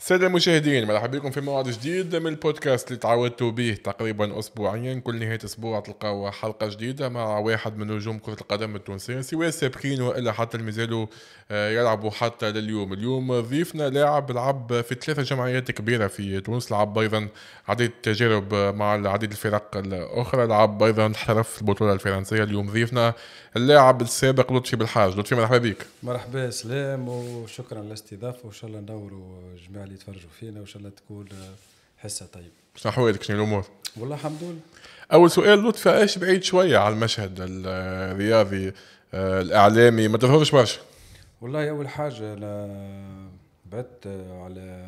السادة المشاهدين مرحبا بكم في موعد جديد من البودكاست اللي تعودتوا به تقريبا اسبوعيا كل نهاية اسبوع تلقاو حلقة جديدة مع واحد من نجوم كرة القدم التونسية سواء سابقين والا حتى اللي مازالوا آه، يلعبوا حتى لليوم، اليوم ضيفنا لاعب لعب في ثلاثة جمعيات كبيرة في تونس، لعب ايضا عديد التجارب مع العديد الفرق الاخرى، لعب ايضا حرف في البطولة الفرنسية، اليوم ضيفنا اللاعب السابق لطفي بالحاج، لطفي مرحبا بك. مرحبا سلام وشكرا للاستضافة وان شاء الله ندوروا جميع اللي يتفرجوا فينا وان شاء الله تكون آه، حصه طيبه شنو احوالك شنو الامور؟ والله الحمد لله اول سؤال لطفي ايش بعيد شويه على المشهد آه، الرياضي آه، الاعلامي ما تظهرش برشا والله اول حاجه انا بعدت على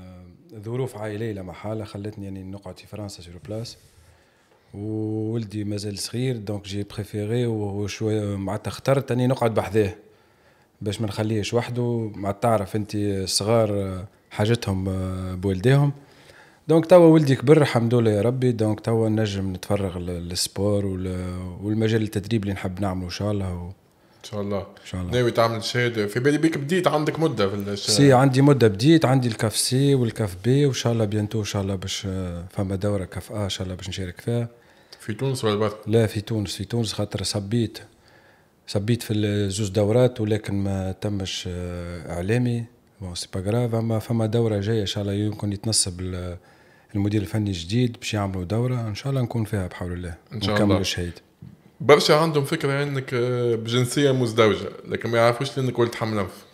ظروف عائليه لمحاله خلتني يعني نقعد في فرنسا سور بلاس وولدي مازال صغير دونك جي بريفيري وشويه معناتها اخترت اني نقعد بحذاه باش ما نخليهش وحده مع تعرف انت صغار حاجتهم آه، بوالديهم دونك توا ولدي كبر الحمد لله يا ربي دونك توا نجم نتفرغ للسبور والمجال التدريب اللي نحب نعمله ان شاء الله و... ان شاء الله ان شاء الله ناوي تعمل شهاده في بالي بيك بديت عندك مده في الشهاده سي عندي مده بديت عندي الكاف سي والكاف بي وان شاء الله بيانتو ان شاء الله باش آه، فما دوره كاف ا ان شاء الله باش نشارك فيها في تونس ولا برا؟ لا في تونس في تونس خاطر صبيت صبيت في الزوز دورات ولكن ما تمش آه، اعلامي بون سي با غراف اما فما دوره جايه ان شاء الله يمكن يتنصب المدير الفني الجديد باش يعملوا دوره ان شاء الله نكون فيها بحول الله ان شاء الله الشهيد برشا عندهم فكره انك بجنسيه مزدوجه لكن ما يعرفوش انك ولد حملنف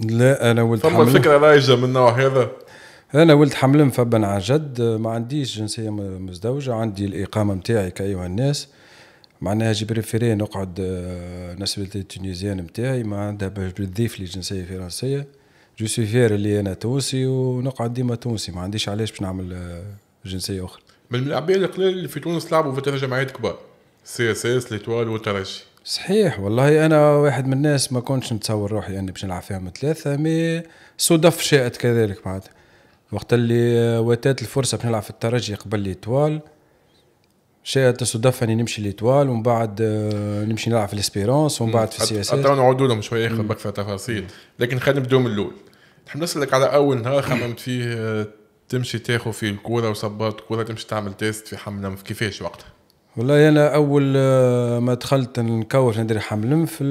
لا انا ولد حملنف فما فكره رايجه من النوع هذا انا ولد حمل انف عن جد ما عنديش جنسيه مزدوجه عندي الاقامه نتاعي كايها الناس معناها جي بريفيري نقعد نسبة التونيزيان نتاعي ما عندها باش تضيف لي جنسيه فرنسيه جو سوي فير اللي انا تونسي ونقعد ديما تونسي ما عنديش علاش باش نعمل آه، جنسيه اخرى من العباد القليل اللي في تونس لعبوا في ثلاث جمعيات كبار سي اس اس ليتوال والترجي صحيح والله انا واحد من الناس ما كنتش نتصور روحي اني باش نلعب فيهم ثلاثه مي صدف شاءت كذلك بعد وقت اللي آه، واتات الفرصه باش نلعب في الترجي قبل ليتوال مشيت استضافني نمشي ليتوال ومن بعد آه، نمشي نلعب في الاسبيرونس ومن بعد في السي اس حتى نعود لهم شويه ياخذ بكثر تفاصيل لكن خلينا نبداو من الاول نحب نسالك على اول نهار خممت فيه آه، تمشي تاخذ فيه الكوره وصبرت كوره تمشي تعمل تيست في حمل في كيفاش وقتها؟ والله انا اول آه، ما دخلت نكور ندير حمل في,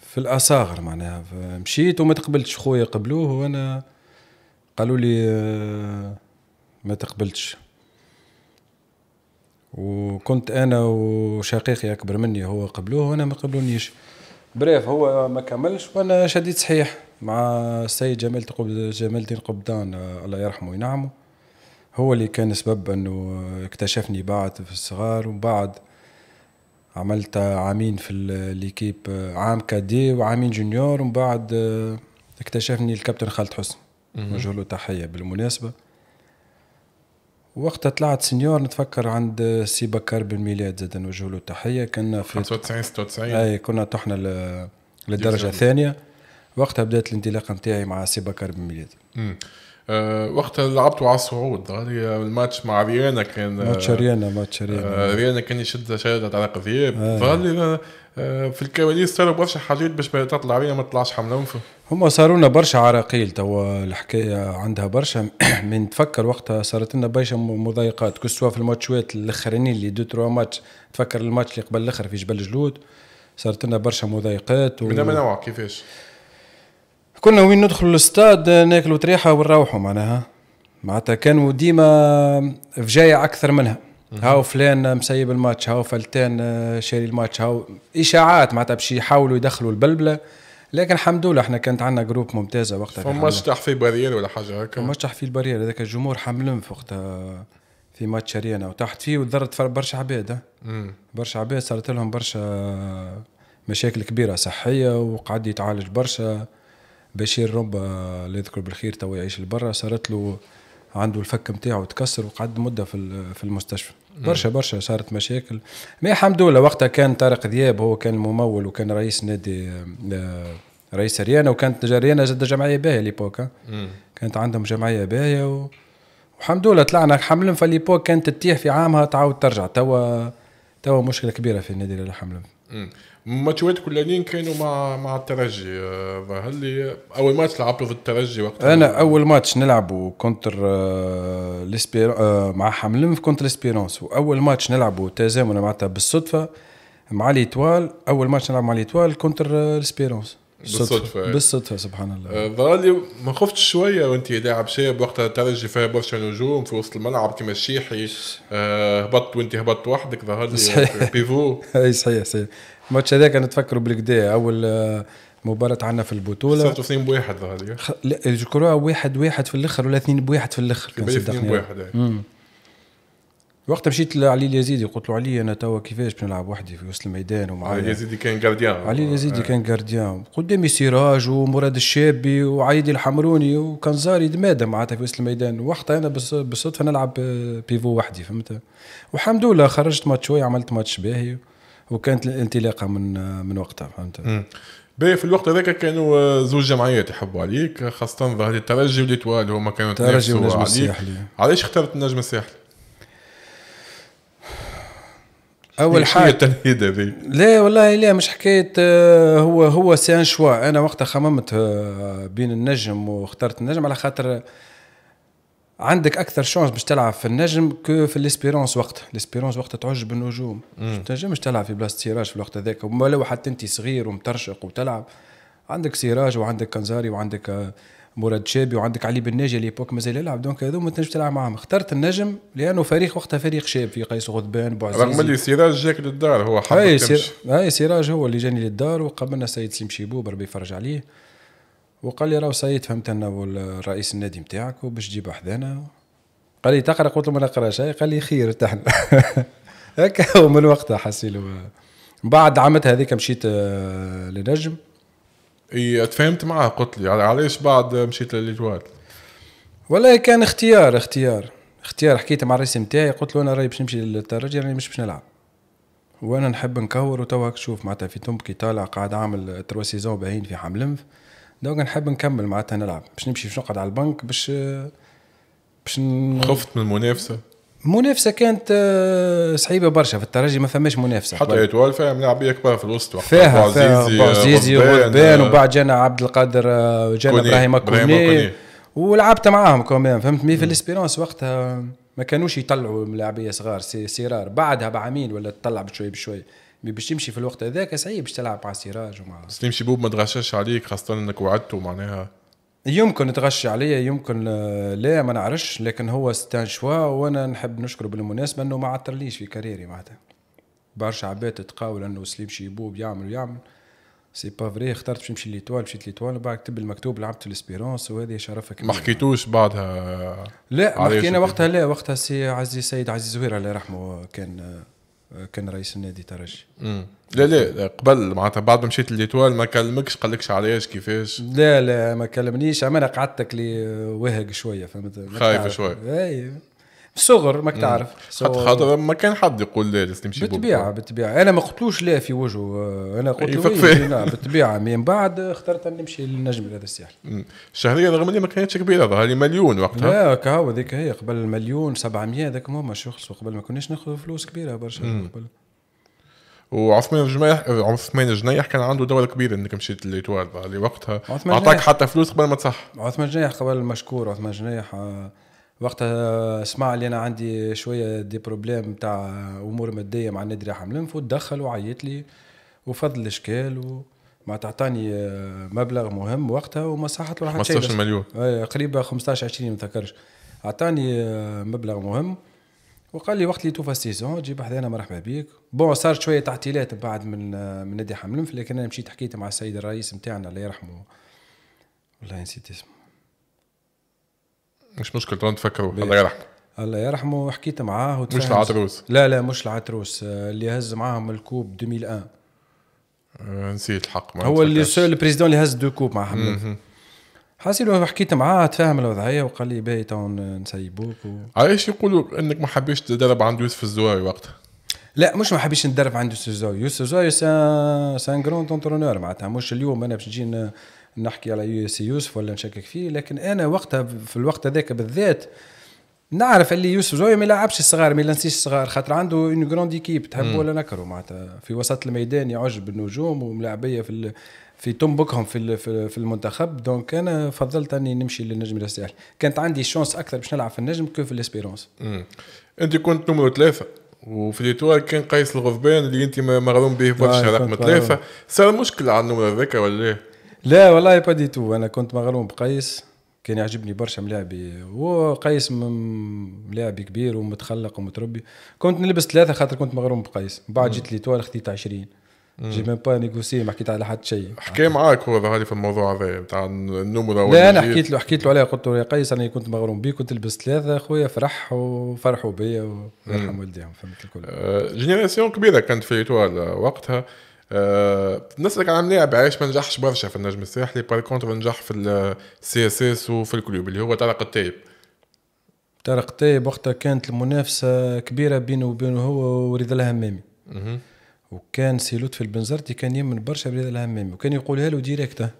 في الاصاغر معناها مشيت وما تقبلتش خويا قبلوه وانا قالوا لي ما تقبلتش وكنت انا وشقيقي اكبر مني هو قبلوه وانا ما قبلونيش بريف هو ما كملش وانا شديد صحيح مع السيد جمال جمال الدين قبدان الله يرحمه وينعمه هو اللي كان سبب انه اكتشفني بعد في الصغار وبعد عملت عامين في ليكيب عام كادي وعامين جونيور ومن بعد اكتشفني الكابتن خالد حسن نوجه له تحيه بالمناسبه وقتها طلعت سنيور نتفكر عند سي بكر بالميلاد زاد نوجه له تحيه كنا في 95 96 اي كنا تحنا للدرجه الثانيه وقتها بدات الانطلاقه نتاعي مع سي بكر بالميلاد آه، وقتها لعبتوا على الصعود الماتش مع ريانا كان آه، ماتش ريانا ماتش ريانا ريانا آه، كان يشد شادة على قضيب آه. في الكواليس صاروا برشا حاجات باش تطلع ريانا ما تطلعش حمله عنف هما صاروا لنا برشا عراقيل توا الحكايه عندها برشا من تفكر وقتها صارت لنا برشا مضايقات كسوا في الماتشات الاخرانيين اللي دو تروا ماتش تفكر الماتش اللي قبل الاخر في جبل جلود صارت لنا برشا مضايقات و... من نوع كيفاش؟ كنا وين ندخلوا الاستاد ناكلوا طريحه ونروحوا معناها معناتها كانوا ديما في جايه اكثر منها هاو فلان مسيب الماتش هاو فلتان شاري الماتش هاو اشاعات معناتها باش يحاولوا يدخلوا البلبله لكن الحمد لله احنا كانت عندنا جروب ممتازه وقتها فماش في بارير ولا حاجه هكا فماش في البارير هذاك الجمهور حملهم في وقتها في ماتش ارينا وتحت فيه وتضرت برشا عباد برشا عباد صارت لهم برشا مشاكل كبيره صحيه وقعد يتعالج برشا بشير رمبا آه، الله يذكر بالخير تو يعيش لبرا صارت له عنده الفك نتاعو تكسر وقعد مده في في المستشفى برشا برشا صارت مشاكل ما الحمد لله وقتها كان طارق ذياب هو كان الممول وكان رئيس نادي آه، رئيس ريانا وكانت ريانا زاد جمعيه باهيه ليبوك آه. كانت عندهم جمعيه باهيه و... والحمد لله طلعنا حملم فليبوك كانت تتيح في عامها تعاود ترجع توا توا مشكله كبيره في النادي الحملم ماتشات كلانين كانوا مع مع الترجي ظهر آه، لي اول ماتش لعبته ضد الترجي وقتها انا اول ماتش نلعبه كونتر الاسبيرونس آه، آه، مع حملم في كونتر الاسبيرونس واول ماتش نلعبه تزامنا معناتها بالصدفه مع ليتوال اول ماتش نلعب مع ليتوال كونتر الاسبيرونس بالصدفه بالصدفه سبحان الله ظهرلي ما خفتش شويه وانت لاعب شاب وقتها ترجي فيها برشا نجوم في وسط الملعب كما الشيحي هبطت وانت هبطت وحدك ظهر لي بيفو اي صحيح صحيح الماتش هذاك نتفكروا بالكدا اول آه، مباراة عندنا في البطولة خسرتوا 2 بواحد ظهر خ... لا جكروها واحد واحد في الاخر ولا اثنين بواحد في الاخر كان اثنين يعني. بواحد إيه. وقتها مشيت لعلي اليزيدي قلت له علي انا توا كيفاش باش نلعب وحدي في وسط الميدان ومعايا علي اليزيدي كان جارديان علي اليزيدي آه. كان جارديان قدامي سراج ومراد الشابي وعيدي الحمروني زاري دماده معناتها في وسط الميدان وقتها انا بالصدفه نلعب بيفو آه، وحدي فهمت والحمد لله خرجت ماتش شويه عملت ماتش باهي وكانت الانطلاقه من من وقتها فهمت باهي في الوقت هذاك كانوا زوج جمعيات يحبوا عليك خاصة ظهر الترجي والإتوال هما كانوا الترجي والنجم الساحلي علاش اخترت النجم الساحلي؟ أول حاجة التنهيد لا والله لا مش حكاية آه، هو هو سان شوا أنا وقتها خممت آه، بين النجم واخترت النجم على خاطر عندك اكثر شانس باش تلعب في النجم كو في الاسبيرونس وقتها الاسبيرونس وقتها تعج بالنجوم ما تنجمش تلعب في بلاصه سيراج في الوقت هذاك ولو حتى انت صغير ومترشق وتلعب عندك سيراج وعندك كنزاري وعندك آه، مراد شابي وعندك علي بن ناجي ليبوك مازال يلعب دونك هذو ما تنجمش تلعب معاهم اخترت النجم لانه فريق وقتها فريق شاب في قيس غضبان بوعزيز رغم اللي سيراج جاك للدار هو حب اي سيراج هو اللي جاني للدار وقابلنا السيد سليم شيبوب ربي يفرج عليه وقال لي راهو سيد فهمت انا والرئيس النادي نتاعك وباش تجيب حدانا قال لي تقرا قلت له ما نقراش قال لي خير تحنا هكا ومن وقتها حسيلو بعد عامتها هذيك مشيت آه، لنجم اي تفهمت معاه قلت لي علاش بعد مشيت للجوال والله كان اختيار اختيار اختيار حكيت مع الرئيس نتاعي قلت له انا راي باش نمشي للترجي راني يعني مش باش نلعب وانا نحب نكور وتوا تشوف معناتها في تومبكي طالع قاعد عامل تروا سيزون باهين في حملنف دونك نحب نكمل معناتها نلعب باش نمشي باش نقعد على البنك باش باش ن... خفت من المنافسه المنافسة كانت آه، صعيبة برشا في الترجي ما فماش منافسة حتى طيب. توال فيها ملاعبية كبار في الوسط فيها فيها عزيزي وغربان آه، آه، وبعد جانا عبد القادر جانا ابراهيم كوني ولعبت معاهم كمان فهمت مي في الاسبيرونس وقتها ما كانوش يطلعوا ملاعبية صغار سي سيرار بعدها بعامين ولا تطلع بشوي بشوي مي باش تمشي في الوقت هذاك صعيب باش تلعب على سيراج وما بس تمشي بوب ما تغشش عليك خاصة انك وعدته معناها يمكن تغش عليا يمكن آه، لا ما نعرفش لكن هو ستان شوا وانا نحب نشكره بالمناسبه انه ما عطرليش في كاريري معناتها برشا عباد تقاول انه سليم شيبوب يعمل ويعمل سي با فري اخترت باش نمشي ليتوال مشيت ليتوال وبعد كتب المكتوب لعبت الاسبيرونس وهذه شرفك ما حكيتوش بعدها لا ما حكينا وقتها لا وقتها سي عزيز سيد عزيز زهير الله يرحمه كان آه، كان رئيس النادي ترجي لا لا قبل معناتها بعد ما مشيت لليتوال ما كلمكش قال لكش علاش كيفاش لا لا ما كلمنيش اما انا قعدتك لي آه، وهق شويه فهمت خايف شويه اي صغر ماك تعرف حتى خاطر ما كان حد يقول لا لازم تمشي بالطبيعه بالطبيعه انا ما قلتلوش لا في وجهه انا قلت أيوة، له إيه، بالطبيعه من بعد اخترت نمشي للنجم هذا الساحلي الشهريه رغم اللي ما كانتش كبيره ظهر مليون وقتها لا كهو ذيك هي قبل المليون 700 ذاك ما شخص قبل ما كناش ناخذ فلوس كبيره برشا قبل وعثمان الجنيح عثمان الجنيح كان عنده دور كبير انك مشيت للاتوال اللي وقتها اعطاك حتى فلوس قبل ما تصح عثمان الجنيح قبل مشكور عثمان الجنيح آه، وقتها سمع لي انا عندي شويه دي بروبليم تاع امور ماديه مع نادي راح ملنف دخل وعيط لي وفضل الاشكال و... ما تعطاني آه، مبلغ مهم وقتها وما صحت له راح 15 مليون اي قريب 15 20 ما تذكرش اعطاني آه، مبلغ مهم وقال لي وقت اللي توفى السيزون جيب حدانا مرحبا بك بون صار شويه تعطيلات بعد من آه، من نادي حملنف لكن انا مشيت حكيت مع السيد الرئيس نتاعنا الله يرحمه والله نسيت اسمه مش مشكله طالما تفكروا الله يرحمه الله يرحمه حكيت معاه مش العطروس لا لا مش العطروس آه، اللي هز معاهم الكوب 2001 أه نسيت الحق ما هو اللي سول بريزيدون اللي هز دو كوب معاهم حمد لو حكيت معاه تفاهم الوضعيه وقال لي باهي تو نسيبوك و... علاش يقولوا انك ما حبيتش تدرب عند يوسف الزواوي وقتها لا مش ما حبيتش ندرب عند يوسف الزواوي يوسف الزواوي سان سان جروند اونترونور معناتها مش اليوم انا باش نجي نحكي على يو سي يوسف ولا نشكك فيه لكن انا وقتها في الوقت هذاك بالذات نعرف اللي يوسف زويا ما يلعبش الصغار ما ينسيش الصغار خاطر عنده اون جروند ايكيب تحبوا ولا نكره معناتها في وسط الميدان يعج بالنجوم وملاعبيه في في تنبكهم في في المنتخب دونك انا فضلت اني نمشي للنجم الساحلي كانت عندي شانس اكثر باش نلعب في النجم كو في الاسبيرونس انت كنت نمرو ثلاثه وفي ليتوار كان قيس الغضبان اللي انت مغروم به برشا آه، رقم ثلاثه صار مشكل على النمره هذاك ولا إيه؟ لا والله با دي تو انا كنت مغروم بقيس كان يعجبني برشا ملاعبي هو قيس ملاعبي كبير ومتخلق ومتربي كنت نلبس ثلاثه خاطر كنت مغروم بقيس بعد جيت ليتوال خديت 20 جي ميم با نيغوسي ما حكيت على حد شيء حكى معاك هو ظهر في الموضوع هذا بتاع النمو لا انا حكيت له حكيت له عليها قلت له يا قيس انا كنت مغروم بيه كنت لبست ثلاثه خويا فرح وفرحوا بيا ويرحم والديهم فهمت الكل أه جينيراسيون كبيره كانت في توال وقتها آه، كان عن لاعب عايش ما نجحش برشا في النجم الساحلي بار كونتر نجح في السي اس اس وفي الكلوب اللي هو طارق الطيب طارق الطيب وقتها كانت المنافسه كبيره بينه وبينه هو ورضا الهمامي وكان سي لطفي البنزرتي كان يمن برشا برضا الهمامي وكان يقولها له ديريكت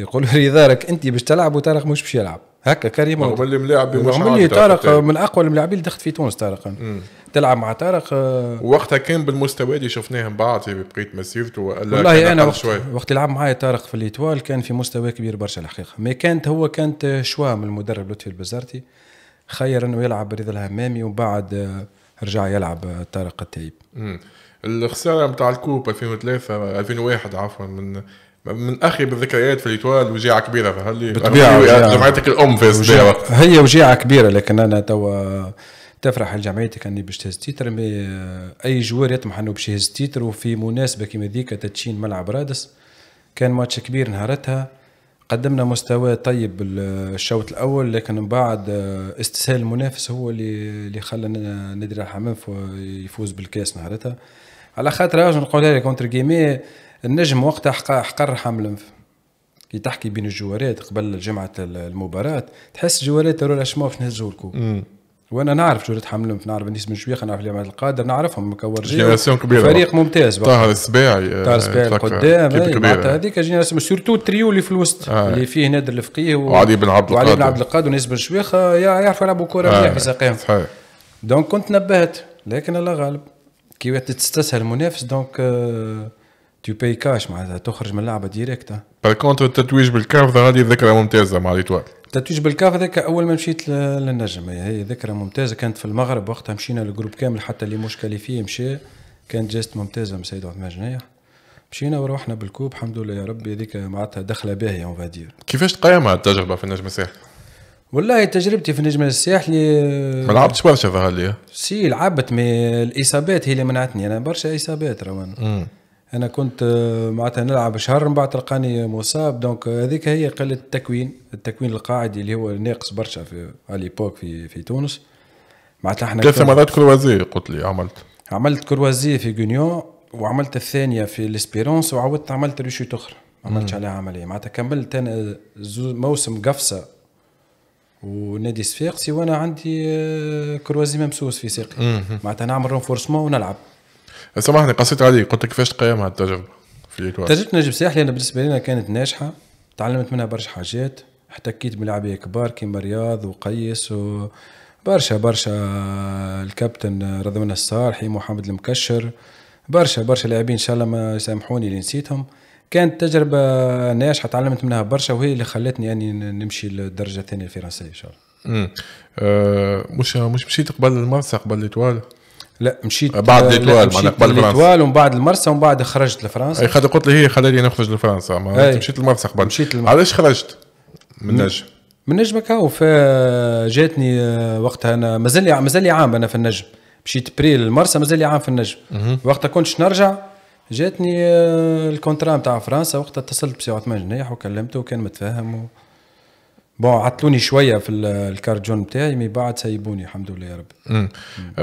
يقول رضا راك انت باش تلعب وطارق مش باش يلعب هكا كريم رغم اللي ملاعب رغم طارق من اقوى الملاعبين اللي دخلت في تونس طارق تلعب مع طارق آه، وقتها كان بالمستوى اللي شفناه من بعد في بقيه مسيرته والله انا وقت, شوي. وقت لعب معايا طارق في الايتوال كان في مستوى كبير برشا الحقيقه ما كانت هو كانت شوا من المدرب لطفي البزارتي خير انه يلعب رضا الهمامي وبعد آه، رجع يلعب آه، طارق التايب الخساره نتاع الكوب 2003 2001 عفوا من من اخي بالذكريات في الايتوال وجيعه كبيره فهل بالطبيعه جمعتك الام في هي وجيعه كبيره لكن انا توا تفرح الجمعيه كاني باش تهز تيتر مي آه، اي جوار يطمح انه باش يهز تيتر وفي مناسبه كيما ذيك تدشين ملعب رادس كان ماتش كبير نهارتها قدمنا مستوى طيب بالشوط الاول لكن من بعد آه، استسهال المنافس هو اللي اللي خلى نادي الحمام يفوز بالكاس نهارتها على خاطر راجل نقولها لك كونتر جيمي النجم وقتها حق حقر حملنف كي تحكي بين الجوارات قبل جمعه المباراه تحس جوارات راهو شما باش نهزوا الكوب وانا نعرف جرة حملهم نعرف الناس من شويخه نعرف عبد القادر نعرفهم كورجيه كبيره فريق ممتاز طاهر السباعي آه، طاهر السباعي قدام هذيك جينيراسيون سورتو التريو اللي في الوسط آه. اللي فيه نادر الفقيه و... وعلي بن عبد القادر وعلي بن عبد القادر ونيس بن شويخه يعرفوا يلعبوا كرة مليح آه. في ساقيهم صحيح دونك كنت نبهت لكن الله غالب كي تستسهل المنافس دونك تو باي كاش معناتها تخرج من اللعبه ديريكت بار كونتر التتويج آه. بالكارثه هذه ذكرى ممتازه مع ليتوال تتويج بالكاف هذاك اول ما مشيت للنجم هي ذكرى ممتازه كانت في المغرب وقتها مشينا للجروب كامل حتى اللي مش كاليفي مشى كانت جاست ممتازه من سيد عثمان جنايح مشينا وروحنا بالكوب الحمد لله يا ربي هذيك معناتها دخله باهيه اون فادير كيفاش تقيمها التجربه في النجم الساحلي؟ والله تجربتي في النجم الساحلي ما لعبتش برشا ظهر لي سي لعبت مي الاصابات هي اللي منعتني انا برشا اصابات روان انا كنت آه، معناتها نلعب شهر من بعد تلقاني مصاب دونك هذيك هي قله التكوين التكوين القاعدي اللي هو ناقص برشا في اليبوك في في تونس معناتها احنا كيف مرات كروازي قلت لي عملت عملت كروازي في غونيون وعملت الثانيه في الاسبيرونس وعاودت عملت ريشوت اخرى ما عملتش عليها عمليه معناتها كملت انا موسم قفصه ونادي صفاقسي وانا عندي آه، كروازي ممسوس في ساقي معناتها نعمل رونفورسمون ونلعب سامحني قصيت عليك قلت لك كيفاش تقيم التجربه في الايتوار تجربه نجم ساحلي انا بالنسبه لي كانت ناجحه تعلمت منها برشا حاجات احتكيت بلاعبيه كبار كيما رياض وقيس و برشا برشا الكابتن رضوان الصالحي محمد المكشر برشا برشا لاعبين ان شاء الله ما يسامحوني اللي نسيتهم كانت تجربة ناجحة تعلمت منها برشا وهي اللي خلتني اني يعني نمشي للدرجة الثانية الفرنسية ان شاء الله. امم أه مش مش مشيت قبل المرسى قبل الاطوال؟ لا مشيت بعد آه، ليتوال معناها قبل فرنسا ليتوال ومن بعد المرسى ومن بعد خرجت لفرنسا اي قلت لي هي خلاني نخرج لفرنسا مشيت لمرسى قبل مشيت لمرسى علاش خرجت من نجم من نجم هكا فجاتني آه، آه، وقتها انا مازال مازال عام انا في النجم مشيت بري للمرسى مازال عام في النجم وقتها كنتش نرجع جاتني الكونترا نتاع فرنسا وقتها اتصلت بسي عثمان جنيح وكلمته وكان متفاهم و... بون عطلوني شويه في الكارجون بتاعي مي بعد سيبوني الحمد لله يا رب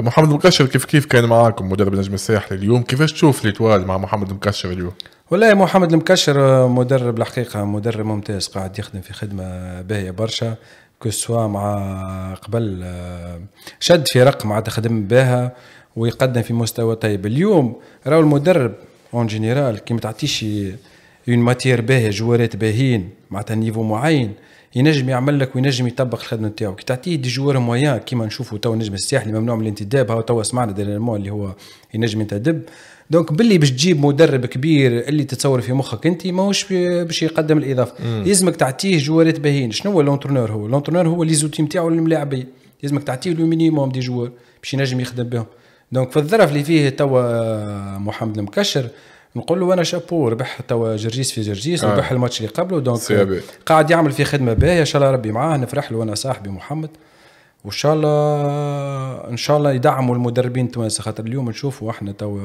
محمد مكشر كيف كيف كان معاكم مدرب النجم الساحلي اليوم كيفاش تشوف ليتوال مع محمد مكشر اليوم والله محمد المكشر مدرب الحقيقه مدرب ممتاز قاعد يخدم في خدمه باهيه برشا كسوا مع قبل شد في رقم عاد خدم بها ويقدم في مستوى طيب اليوم راهو المدرب اون جينيرال كي ما تعطيش اون ماتير باهيه جوارات باهيين معناتها نيفو معين ينجم يعمل لك وينجم يطبق الخدمه نتاعو كي تعطيه دي جوار مويان كيما نشوفوا تو النجم الساحلي ممنوع من الانتداب هاو تو سمعنا ديرنمون اللي هو ينجم ينتدب دونك باللي باش تجيب مدرب كبير اللي تتصور في مخك انت ماهوش باش يقدم الاضافه لازمك تعطيه جوارات باهيين شنو هو لونترونور هو لونترونور هو لي زوتي نتاعو للملاعبين لازمك تعطيه لو مينيموم دي جوار باش ينجم يخدم بهم دونك في الظرف اللي فيه توا محمد المكشر نقول له انا شابو ربح توا جرجيس في جرجيس آه. ربح الماتش اللي قبله دونك قاعد يعمل في خدمه باهيه ان شاء الله ربي معاه نفرح له انا صاحبي محمد وان شاء الله ان شاء الله يدعموا المدربين التوانسه خاطر اليوم نشوفوا احنا توا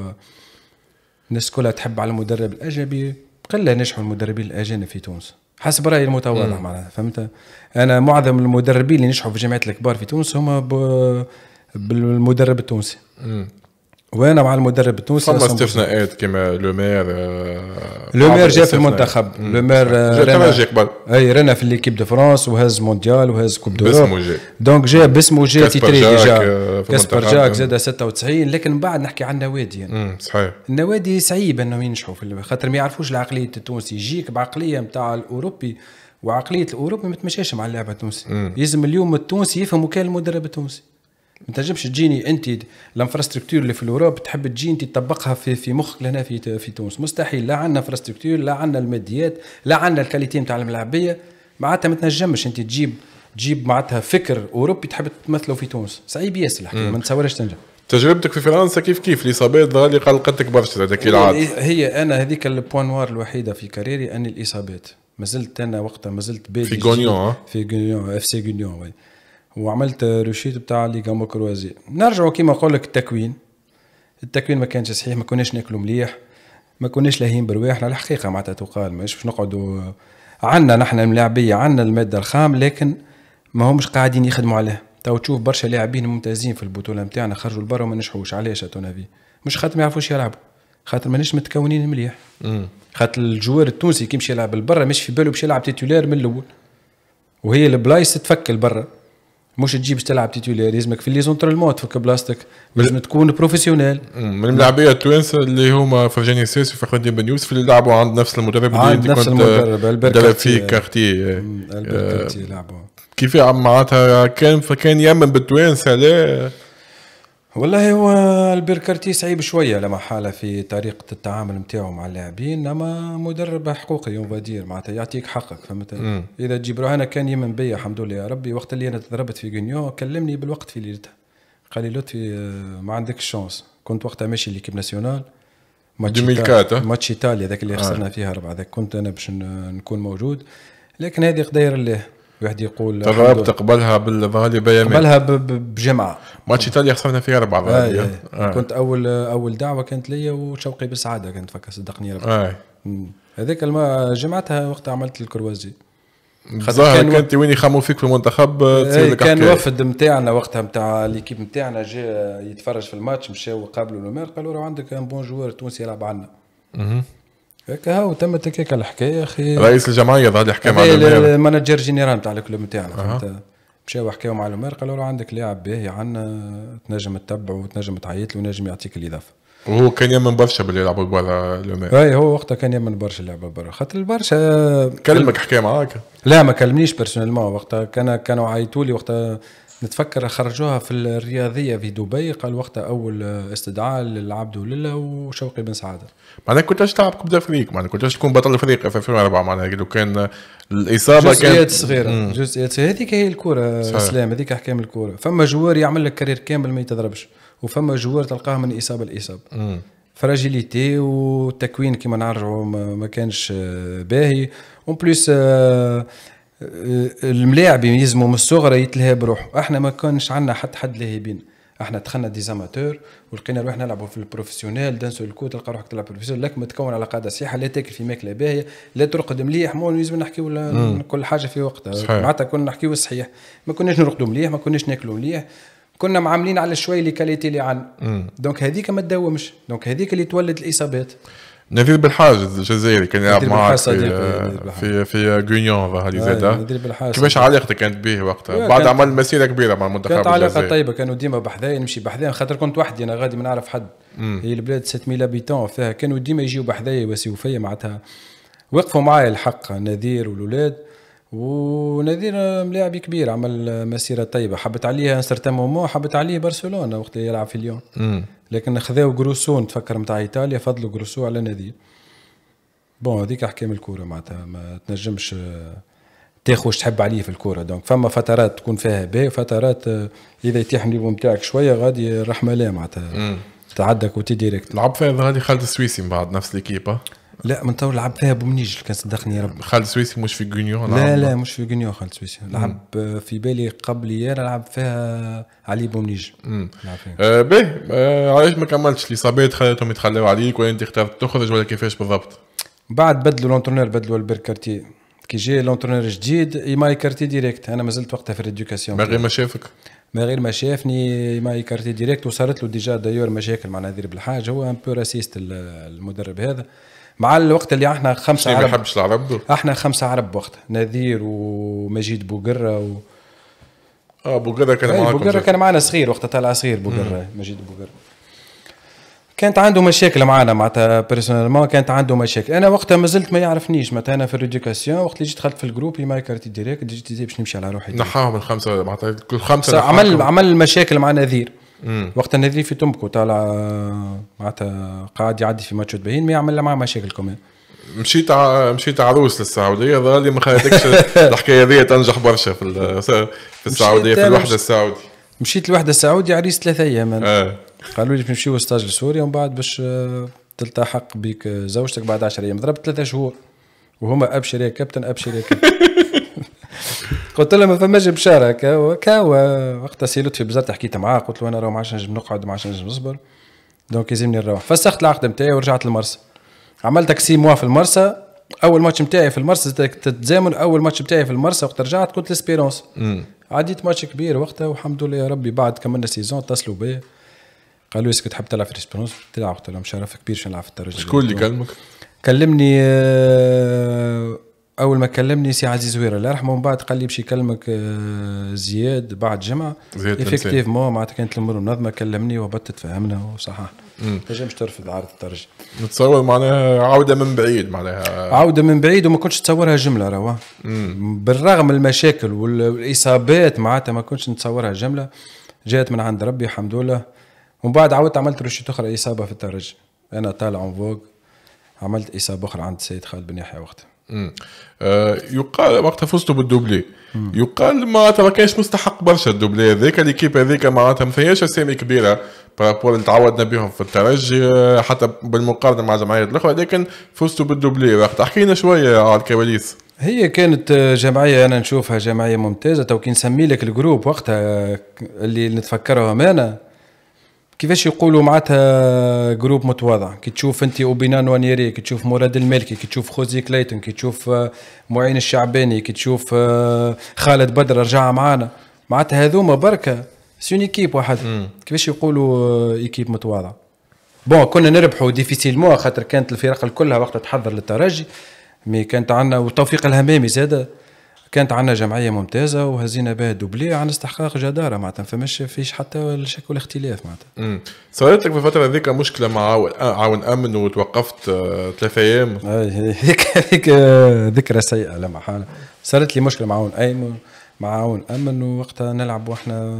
الناس كلها تحب على المدرب الاجنبي قله نجحوا المدربين الاجانب في تونس حسب رايي المتواضع معناها فهمت انا معظم المدربين اللي نجحوا في الجامعات الكبار في تونس هما بالمدرب التونسي وانا مع المدرب التونسي فما استثناءات كما لو مير آه، لو مير جا في المنتخب لو مير آه، جا قبل اي رنا في ليكيب دو فرانس وهز مونديال وهز كوب دو باسمو جا دونك جا باسمو جا تيتري ديجا آه، كاسبر جاك زاد 96 لكن من بعد نحكي عن النوادي يعني. صحيح النوادي صعيب انهم ينجحوا في خاطر ما يعرفوش العقليه التونسي يجيك بعقليه نتاع الاوروبي وعقليه الاوروبي ما تمشاش مع اللاعب التونسي لازم اليوم التونسي يفهم وكان المدرب التونسي ما تنجمش تجيني انت الانفراستركتور اللي في الاوروب تحب تجي انت تطبقها في في مخك لهنا في في تونس مستحيل لا عندنا انفراستركتور لا عندنا الماديات لا عندنا الكاليتي نتاع الملعبيه معناتها ما تنجمش انت تجيب تجيب معناتها فكر اوروبي تحب تمثله في تونس صعيب ياسر الحكايه ما نتصورش تنجم تجربتك في فرنسا كيف كيف الاصابات ظهر قلقتك برشا هذاك العاد هي انا هذيك البوان نوار الوحيده في كاريري ان الاصابات ما زلت انا وقتها ما زلت بادي في غونيون في غونيون اف سي غونيون وعملت روشيت بتاع لي جامبو كروازي نرجعوا كيما نقول لك التكوين التكوين ما كانش صحيح ما كناش ناكلوا مليح ما كناش لاهين برواحنا الحقيقه معناتها تقال ماهيش باش نقعدوا عندنا نحن الملاعبيه عندنا الماده الخام لكن ما همش قاعدين يخدموا عليها تو تشوف برشا لاعبين ممتازين في البطوله نتاعنا خرجوا لبرا وما نجحوش علاش اتونافي مش خاطر ما يعرفوش يلعبوا خاطر مانيش متكونين مليح خاطر الجوار التونسي كي يمشي يلعب لبرا مش في باله باش يلعب تيتولير من الاول وهي البلايص تفك لبرا مش تجيبش تلعب تيتولير لازمك في لي زونترلمونت في بلاستك لازم تكون بروفيسيونيل من اللاعبيه التوانسه اللي هما فرجاني الساسي وفخر بن يوسف اللي لعبوا عند نفس المدرب اللي انت نفس كنت المدرب درب فيه كارتي البير آه، لعبوا كيف معناتها كان فكان يامن بالتوانسه عليه والله هو البيركارتي صعيب شويه لما حاله في طريقه التعامل نتاعو مع اللاعبين اما مدرب حقوقي فادير معناتها يعطيك حقك فهمت اذا تجيب انا كان يمن بيا الحمد لله يا ربي وقت اللي انا تضربت في غينيو كلمني بالوقت في ليلتها قال لي لطفي آه، ما عندك شانس كنت وقتها ماشي ليكيب ناسيونال ماتش ماتش ايطاليا ذاك اللي خسرنا آه. فيها ربعه ذاك كنت انا باش نكون موجود لكن هذه قدير الله الواحد يقول تغرب تقبلها بالفالي بيامين قبلها بجمعه ماتش ايطاليا خسرنا فيه اربعه آه إيه. آه. كنت اول اول دعوه كانت ليا وشوقي بالسعاده كانت فكر صدقني آه. هذيك الما جمعتها وقت عملت الكروازي خاطر كان كنت وين يخموا فيك في المنتخب آه، إيه، كان وفد نتاعنا وقتها نتاع ليكيب نتاعنا جا يتفرج في الماتش مشاو قابلوا قالوا راه عندك ان بون جوار تونسي يلعب عندنا هكا هو تم تكيك الحكايه اخي رئيس الجمعيه ظهر يحكي مع المانجر جينيرال تاع الكلوب نتاعنا فهمت مشاو حكاو مع العمار قالوا له عندك لاعب باهي عندنا تنجم تتبعه وتنجم تعيط له ونجم يعطيك الاضافه وهو كان يمن برشا باللي يلعبوا برا لومير اي هو وقتها كان يمن برشا يلعبوا برا خاطر برشا كلمك حكى معاك لا ما كلمنيش ما وقتها كان كانوا عيطوا لي وقتها نتفكر خرجوها في الرياضيه في دبي قال وقتها اول استدعاء للعبد ولله وشوقي بن سعاده معناها كنتش تلعب كبدا افريق معناها كنتش تكون بطل الفريق في 2004 معناها لو كان الاصابه كانت جزئيات صغيره جزئيات هذيك هي الكوره اسلام هذيك احكام الكوره فما جوار يعمل لك كارير كامل ما يتضربش وفما جوار تلقاه من اصابه لاصابه فراجيليتي والتكوين كما نعرفوا ما كانش باهي اون آه، بليس الملاعب يلزموا من الصغرى يتلهى بروحه احنا ما كانش عندنا حتى حد لاهبين احنا دخلنا ديزاماتور ولقينا روحنا نلعبوا في البروفيسيونيل دانسو الكو تلقى روحك تلعب بروفيسيونيل لك متكون على قاعده صحيحه لا تاكل في ماكله باهيه لا ترقد مليح مو لازم نحكيو كل حاجه في وقتها معناتها كنا نحكيو الصحيح ما كناش نرقدوا مليح ما كناش ناكلوا مليح كنا معاملين على شوي اللي كاليتي اللي عندنا دونك هذيك ما تداومش دونك هذيك اللي تولد الاصابات نذير بالحاج الجزائري كان يلعب معك في في, في غونيون ظهر آه، زاد كيفاش علاقتك كانت به وقتها آه، بعد عمل مسيره كبيره مع المنتخب كانت علاقه طيبه كانوا ديما بحذايا نمشي بحذايا خاطر كنت وحدي انا غادي ما نعرف حد هي البلاد 600 ابيتون فيها كانوا ديما يجيو بحذايا يواسيو فيا معناتها وقفوا معايا الحق نذير والولاد ونذير ملاعب كبير عمل مسيره طيبه حبت عليها سرتا سارتان مومون حبت عليه برشلونه وقت اللي يلعب في ليون لكن خذاو جروسو نتفكر نتاع ايطاليا فضلوا جروسو على نادي بون هذيك احكام الكوره معناتها ما تنجمش آه، تاخذ واش تحب عليه في الكوره دونك فما فترات تكون فيها باهي وفترات آه، اذا يتيح النيفو نتاعك شويه غادي الرحمه لا معناتها تعدى كوتي ديريكت لعب فيها هذه خالد السويسي من بعد نفس ليكيبا لا من تو لعب فيها بومنيج كان صدقني ربي خالد سويسي مش في جونيو لا نعم. لا مش في جونيو خالد سويسي لعب في بالي قبل يا لعب فيها علي بومنيج آه باهي آه علاش ما كملتش الاصابات خلتهم يتخلاو عليك ولا انت اخترت تخرج ولا كيفاش بالضبط؟ بعد بدلوا لونترونير بدلوا البرك كارتي كي جا لونترونير جديد يماي كارتي ديريكت انا مازلت وقتها في الريديوكاسيون من غير ما شافك من غير ما شافني ما يكارتي ديريكت وصارت له ديجا دايور مشاكل مع نذير بالحاج هو ان بو راسيست المدرب هذا مع الوقت اللي احنا خمسه عرب بحبش العرب احنا خمسه عرب وقت نذير ومجيد بوقره و... اه بوقره كان إيه، معنا بوقره كان معنا صغير وقتها طلع صغير بوقره مجيد بوقره كانت عنده مشاكل معنا معناتها ما كانت عنده مشاكل انا وقتها ما زلت ما يعرفنيش معناتها انا في الريديكاسيون وقت اللي جيت دخلت في الجروب ما كارتي ديريكت جيت باش نمشي على روحي نحاهم الخمسه معناتها كل خمسه عمل عمل مشاكل مع نذير وقت النادي في تمكو طالع معناتها قاعد يعدي في ماتش بهين ما يعمل معاه مشاكل كمان مشيت ع... مشيت عروس للسعوديه ظهر لي ما خليتكش الحكايه هذه تنجح برشا في ال... في السعوديه في الوحده السعودي مشيت الوحده السعودي عريس ثلاثة ايام آه. قالوا لي نمشيو ستاج لسوريا ومن بعد باش آه، تلتحق بك آه، زوجتك بعد 10 ايام ضربت ثلاثة شهور وهما ابشر يا كابتن ابشر يا كابتن قلت له ما فماش بشاره كاوا وقتها سي لطفي بزاف حكيت معاه قلت له انا راه ما عادش نجم نقعد ما عادش نجم نصبر دونك يلزمني نروح فسخت العقد نتاعي ورجعت لمرسى عملت سي موا في المرسى اول ماتش نتاعي في المرسى تتزامن اول ماتش نتاعي في المرسى وقت رجعت كنت لاسبيرونس عديت ماتش كبير وقتها والحمد لله يا ربي بعد كملنا سيزون اتصلوا بيا قالوا اسكو تحب تلعب في الاسبيرونس تلعب قلت لهم شرف كبير باش نلعب في الترجي شكون اللي كلمك؟ كلمني آه اول ما كلمني سي عزيز ويرا الله يرحمه من بعد قال لي باش يكلمك آه، زياد بعد جمعه ايفيكتيفمون معناتها كانت الامور منظمه كلمني وهبطت تفهمنا وصححنا ما تنجمش ترفض عرض الترجي نتصور معناها عوده من بعيد معناها عوده من بعيد وما كنتش نتصورها جمله روا بالرغم المشاكل والاصابات معناتها ما كنتش نتصورها جمله جات من عند ربي الحمد لله ومن بعد عاودت عملت روشيت اخرى اصابه في الترجي انا طالع اون فوق عملت اصابه اخرى عند السيد خالد بن يحيى وقتها آه، يقال وقتها فزتوا بالدوبلي يقال ما ترى كانش مستحق برشا الدوبلي هذاك ليكيب هذيك معناتها ما فيهاش اسامي كبيره بارابور اللي تعودنا بهم في الترجي آه، حتى بالمقارنه مع الجمعيات الاخرى لكن فزتوا بالدوبلي وقتها لنا شويه على الكواليس هي كانت جمعية أنا نشوفها جمعية ممتازة تو كي نسمي لك الجروب وقتها آه، اللي نتفكرهم أنا كيفاش يقولوا معناتها جروب متواضع كي تشوف انت اوبينان وانيري كي تشوف مراد المالكي كي تشوف خوزي كليتون كي تشوف آه، معين الشعباني كي تشوف آه، خالد بدر رجع معانا معناتها هذوما بركه سون ايكيب واحد كيفاش يقولوا ايكيب آه، متواضع بون كنا نربحوا ديفيسيلمون خاطر كانت الفرق الكلها وقت تحضر للترجي مي كانت عندنا وتوفيق الهمامي زاده كانت عندنا جمعيه ممتازه وهزينا بها دوبلي عن استحقاق جداره معناتها فماش فيش حتى الشك ولا اختلاف معناتها صارت لك في الفتره هذيك مشكله مع عاون آه، امن وتوقفت آه، ثلاثة ايام هذيك آه، هذيك ذكرى سيئه لما حالة صارت لي مشكله مع عاون ايمن مع عاون امن وقتها نلعب واحنا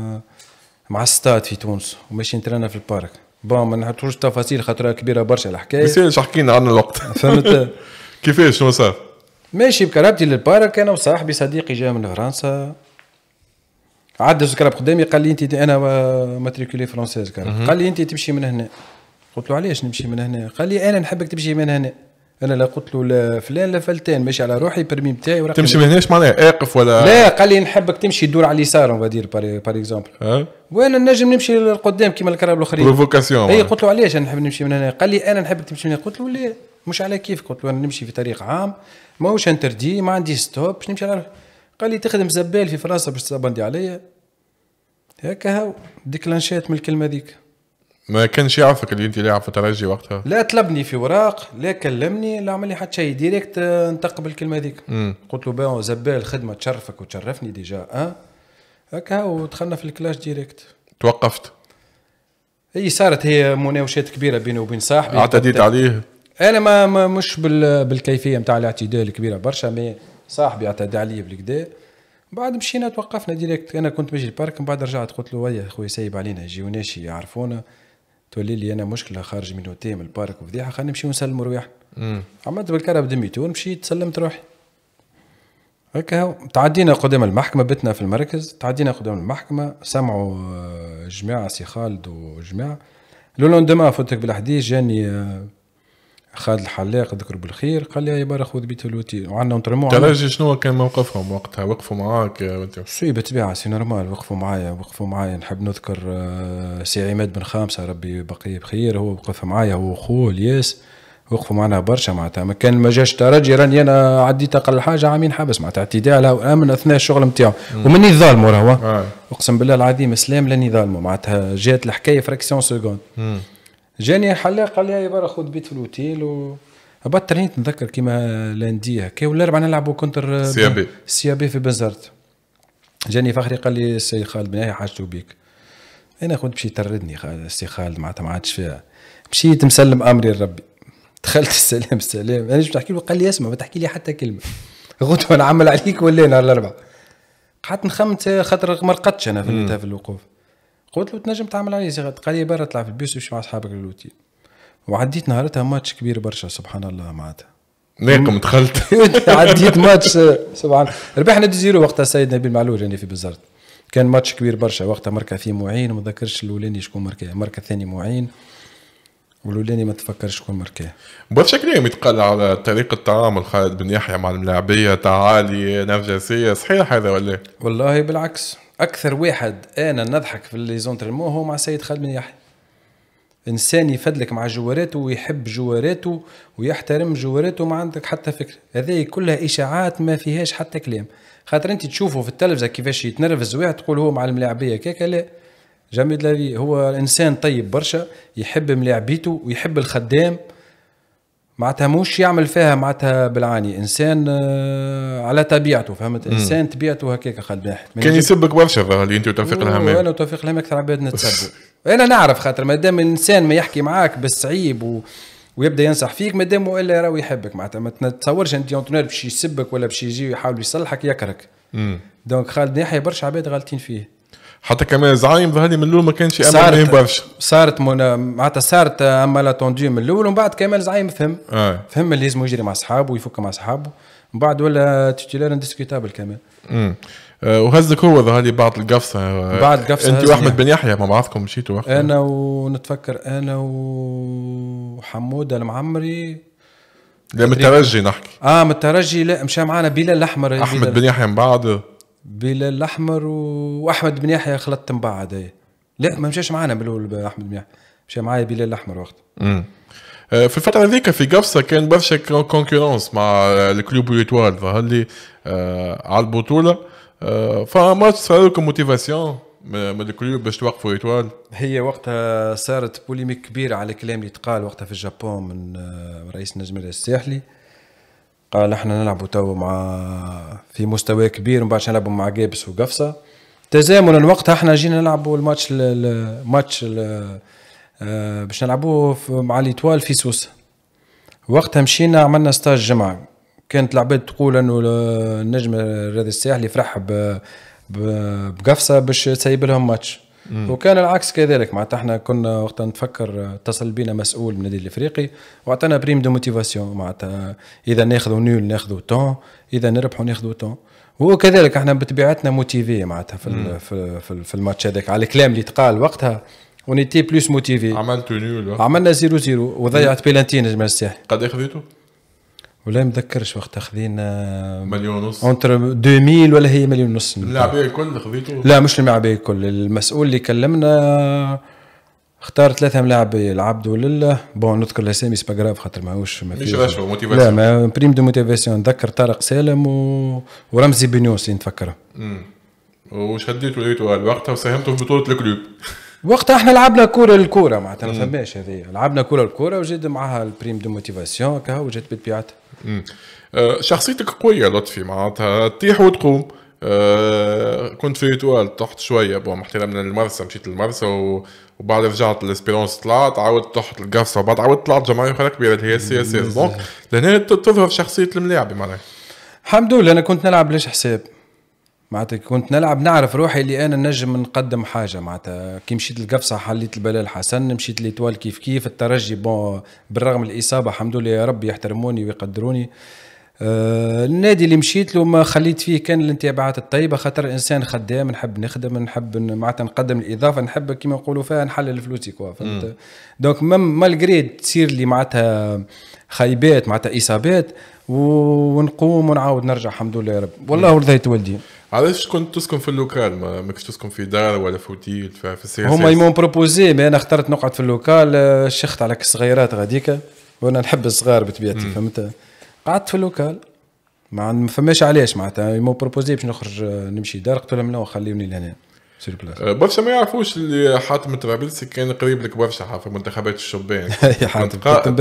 مع الستاد في تونس وماشيين ترانا في البارك بون ما نحطوش تفاصيل خاطرها كبيره برشا الحكايه بس حكينا عن الوقت فهمت كيفاش شنو صار؟ ماشي بكرابتي للبارك انا وصاحبي صديقي جاء من فرنسا عدى الكراب قدامي قال لي انت انا ماتريكولي فرونسيز قال لي انت تمشي من هنا قلت له علاش نمشي من هنا قال لي انا نحبك تمشي من هنا انا لا قلت له لا فلان لا فلتان ماشي على روحي برمي بتاعي تمشي من هناش معناها اقف ولا لا قال لي نحبك تمشي دور على اليسار اون دير بار اكزومبل وانا نجم نمشي للقدام كيما الكراب الاخرين بروفوكاسيون اي قلت له علاش انا نحب نمشي من هنا قال لي انا نحبك تمشي من هنا قلت له لا مش على كيف قلت له انا نمشي في طريق عام ماهوش انتردي ما عندي ستوب باش نمشي نعرف قال لي تخدم زبال في فرنسا باش تسبندي عليا هكا هاو ديكلانشات من الكلمه ذيك ما كانش يعرفك اللي انت لاعب في الترجي وقتها لا طلبني في اوراق لا كلمني لا عمل لي حتى شيء ديريكت نتقبل بالكلمه ذيك قلت له باهو زبال خدمه تشرفك وتشرفني ديجا اه هكا دخلنا في الكلاش ديريكت توقفت اي صارت هي مناوشات كبيره بيني وبين صاحبي اعتديت عليه انا ما, ما مش بالكيفيه نتاع الاعتداء الكبيره برشا مي صاحبي اعتدى علي بالكدا بعد مشينا توقفنا ديريكت انا كنت باجي البارك من بعد رجعت قلت له ويا خويا سايب علينا جيوناش يعرفونا تولي لي انا مشكله خارج من اوتي من البارك وفضيحه خلينا نمشيو نسلموا رواحنا عملت بالكرب دميتون مشيت سلمت روحي هكا تعدينا قدام المحكمه بتنا في المركز تعدينا قدام المحكمه سمعوا آه، جماعه سي خالد وجماعه لو دما فوتك بالحديث جاني آه، خالد الحلاق ذكر بالخير قال لي يا برا خذ بيت الوتي وعندنا اونترمون ترجي شنو كان موقفهم وقتها وقفوا معاك سي بالطبيعه سي نورمال وقفوا معايا وقفوا معايا نحب نذكر آه، سي عماد بن خامسه ربي بقيه بخير هو وقف معايا هو وخوه الياس وقفوا معنا برشا معناتها ما كان ما جاش ترجي راني انا عديت اقل حاجه عامين حبس معناتها اعتداء على امن اثناء الشغل نتاعو ومني ظالمه راهو آه. اقسم بالله العظيم اسلام لاني ظالمه معناتها جات الحكايه فراكسيون سكوند جاني حلاق قال لي برا خذ بيت في الاوتيل و بعد ترينيت نتذكر كيما لاندي هكا ولا ربعنا نلعبوا كونتر آه، سيابي سيابي في بنزرت جاني فخري قال لي السي خالد بنايه حاجته بيك انا خذ مشيت تردني السي خالد معناتها ما عادش فيها مشيت مسلم امري لربي دخلت السلام السلام انا باش تحكي له قال لي اسمع ما تحكي لي حتى كلمه غدوه نعمل عليك ولا نهار الاربعاء قعدت نخمت خاطر ما رقدتش انا في, في الوقوف قلت له تنجم تعمل عليه زيغات قال لي برا تلعب في البيس ومشي مع اصحابك للوتيل وعديت نهارتها ماتش كبير برشا سبحان الله معناتها ليكم دخلت عديت ماتش سبحان ربحنا دي زيرو وقتها السيد نبيل معلول يعني في بزرت كان ماتش كبير برشا وقتها مركا فيه معين وما ذكرش الاولاني شكون مركا مركا الثاني معين والاولاني ما تفكرش شكون مركا برشا كلام يتقال على طريقه تعامل خالد بن يحيى مع الملاعبيه تعالي نرجسيه صحيح هذا ولا إيه؟ والله بالعكس اكثر واحد انا نضحك في لي زونترينمون هو مع سيد خالد بن يحيى انسان يفدلك مع جواراته ويحب جواراته ويحترم جواراته ما عندك حتى فكره هذه كلها اشاعات ما فيهاش حتى كلام خاطر انت تشوفه في التلفزه كيفاش يتنرفز واحد تقول هو مع الملاعبيه كيكا لا جامد لافي هو انسان طيب برشا يحب ملاعبيته ويحب الخدام معناتها موش يعمل فيها معناتها بالعاني انسان آه، على طبيعته فهمت انسان طبيعته هكاك خلاح كان يسبك برشا اللي انت وتوفيق الهمام انا وتوفيق الهمام اكثر عباد نتسبوا انا نعرف خاطر ما دام الانسان ما يحكي معاك بالصعيب و... ويبدا ينصح فيك ما دام الا راهو يحبك معناتها ما تتصورش انت اونتونير باش يسبك ولا باش يجي يحاول يصلحك يكرهك دونك خالد يحيى برشا عباد غالطين فيه حتى كمان زعيم ظهر لي من الاول ما كانش امل مهم برشا صارت معناتها صارت اما لا توندي من الاول ومن بعد كمال زعيم فهم آه. فهم اللي لازم يجري مع اصحابه ويفك مع اصحابه من بعد ولا تيتيلار انديسكوتابل كمان امم وهزك هو ظهر لي بعد القفصه آه، بعد القفصه انت واحمد بن يحيى مع بعضكم مشيتوا انا ونتفكر انا وحموده المعمري لا مترجي نحكي اه مترجي لا مشى معنا بلال الاحمر احمد بن يحيى من بعد بلال الاحمر واحمد بن يحيى خلطت من بعد إيه. لا ما مشاش معنا بالاول احمد بن يحيى مشى معايا بلال الاحمر وقتها آه، في الفترة هذيك في قفصة كان برشا كونكورونس مع آه، الكلوب ويتوال ظهر لي آه، على البطولة فما صار لكم موتيفاسيون من الكلوب باش توقفوا ايتوال هي وقتها صارت بوليميك كبيرة على الكلام اللي تقال وقتها في الجابون من رئيس النجم الساحلي قال احنا نلعبوا تو مع في مستوى كبير ومن بعد نلعبوا مع جابس وقفصه تزامنا وقتها احنا جينا نلعبوا الماتش الماتش آه، باش نلعبوه مع ليتوال في سوسه وقتها مشينا عملنا ستاج جمعه كانت العباد تقول انه النجم الرياضي الساحلي فرح بقفصه باش تسيب لهم ماتش مم. وكان العكس كذلك معناتها احنا كنا وقتها نتفكر اتصل بينا مسؤول من النادي الافريقي واعطانا بريم دو موتيفاسيون معناتها اذا ناخذوا نول ناخذوا تون اذا نربحوا ناخذوا تون وكذلك احنا بطبيعتنا موتيفي معناتها في, في, في, الماتش هذاك على الكلام اللي تقال وقتها اونيتي بلوس موتيفي عملتوا نول آه. عملنا زيرو زيرو وضيعت بيلانتي نجم الساحل قد خذيتوا؟ ولا متذكرش وقتها خذينا آه، مليون ونص اونتر 2000 ولا هي مليون ونص اللاعبيه الكل خذيتو لا مش الملاعبيه الكل المسؤول اللي كلمنا اختار ثلاثة ملاعبية العبد ولله بون نذكر الاسامي سباغراف خاطر ماهوش ما مش موتيفاسيون لا ما بريم دو موتيفاسيون نذكر طارق سالم و... ورمزي بنيوس اللي نتفكره وشديتو ليتو وقتها وساهمته في بطولة الكلوب وقتها احنا لعبنا كوره للكوره معناتها ما فماش هذه لعبنا كوره للكوره وجد معها البريم دو موتيفاسيون كا وجدت بطبيعتها آه، شخصيتك قويه لطفي معناتها تطيح وتقوم أه كنت في ايتوال تحت شويه بون محترم من المرسى مشيت للمرسى وبعد رجعت لاسبيرونس طلعت عاودت تحت القفصه وبعد عاودت طلعت جماعه اخرى كبيره اللي هي السي اس اس دونك لهنا تظهر شخصيه الملاعب معناها الحمد لله انا كنت نلعب ليش حساب معناتها كنت نلعب نعرف روحي اللي انا نجم نقدم حاجه معناتها كي مشيت للقفصه حليت البلال حسن مشيت ليتوال كيف كيف الترجي بون بالرغم الاصابه الحمد لله يا رب يحترموني ويقدروني آه النادي اللي مشيت له ما خليت فيه كان الانتباعات الطيبه خاطر انسان خدام نحب نخدم نحب معناتها نقدم الاضافه نحب كيما نقولوا فيها نحلل فلوسي كوا فهمت دونك مالغري تصير لي معناتها خايبات معناتها اصابات ونقوم ونعاود نرجع الحمد لله يا رب والله رضيت والدي علاش كنت تسكن في اللوكال ما, كنتش تسكن في دار ولا في اوتيل في السي هما يمون بروبوزي مي انا اخترت نقعد في اللوكال آه، شخت على الصغيرات غاديكا وانا نحب الصغار بطبيعتي فهمت قعدت في اللوكال ما فماش علاش معناتها يمون بروبوزي باش نخرج آه، نمشي دار قلت لهم لا خليوني لهنا سير بلاصه أه، برشا ما يعرفوش اللي حاتم الترابلسي كان قريب لك برشا في منتخبات الشبان يا حاتم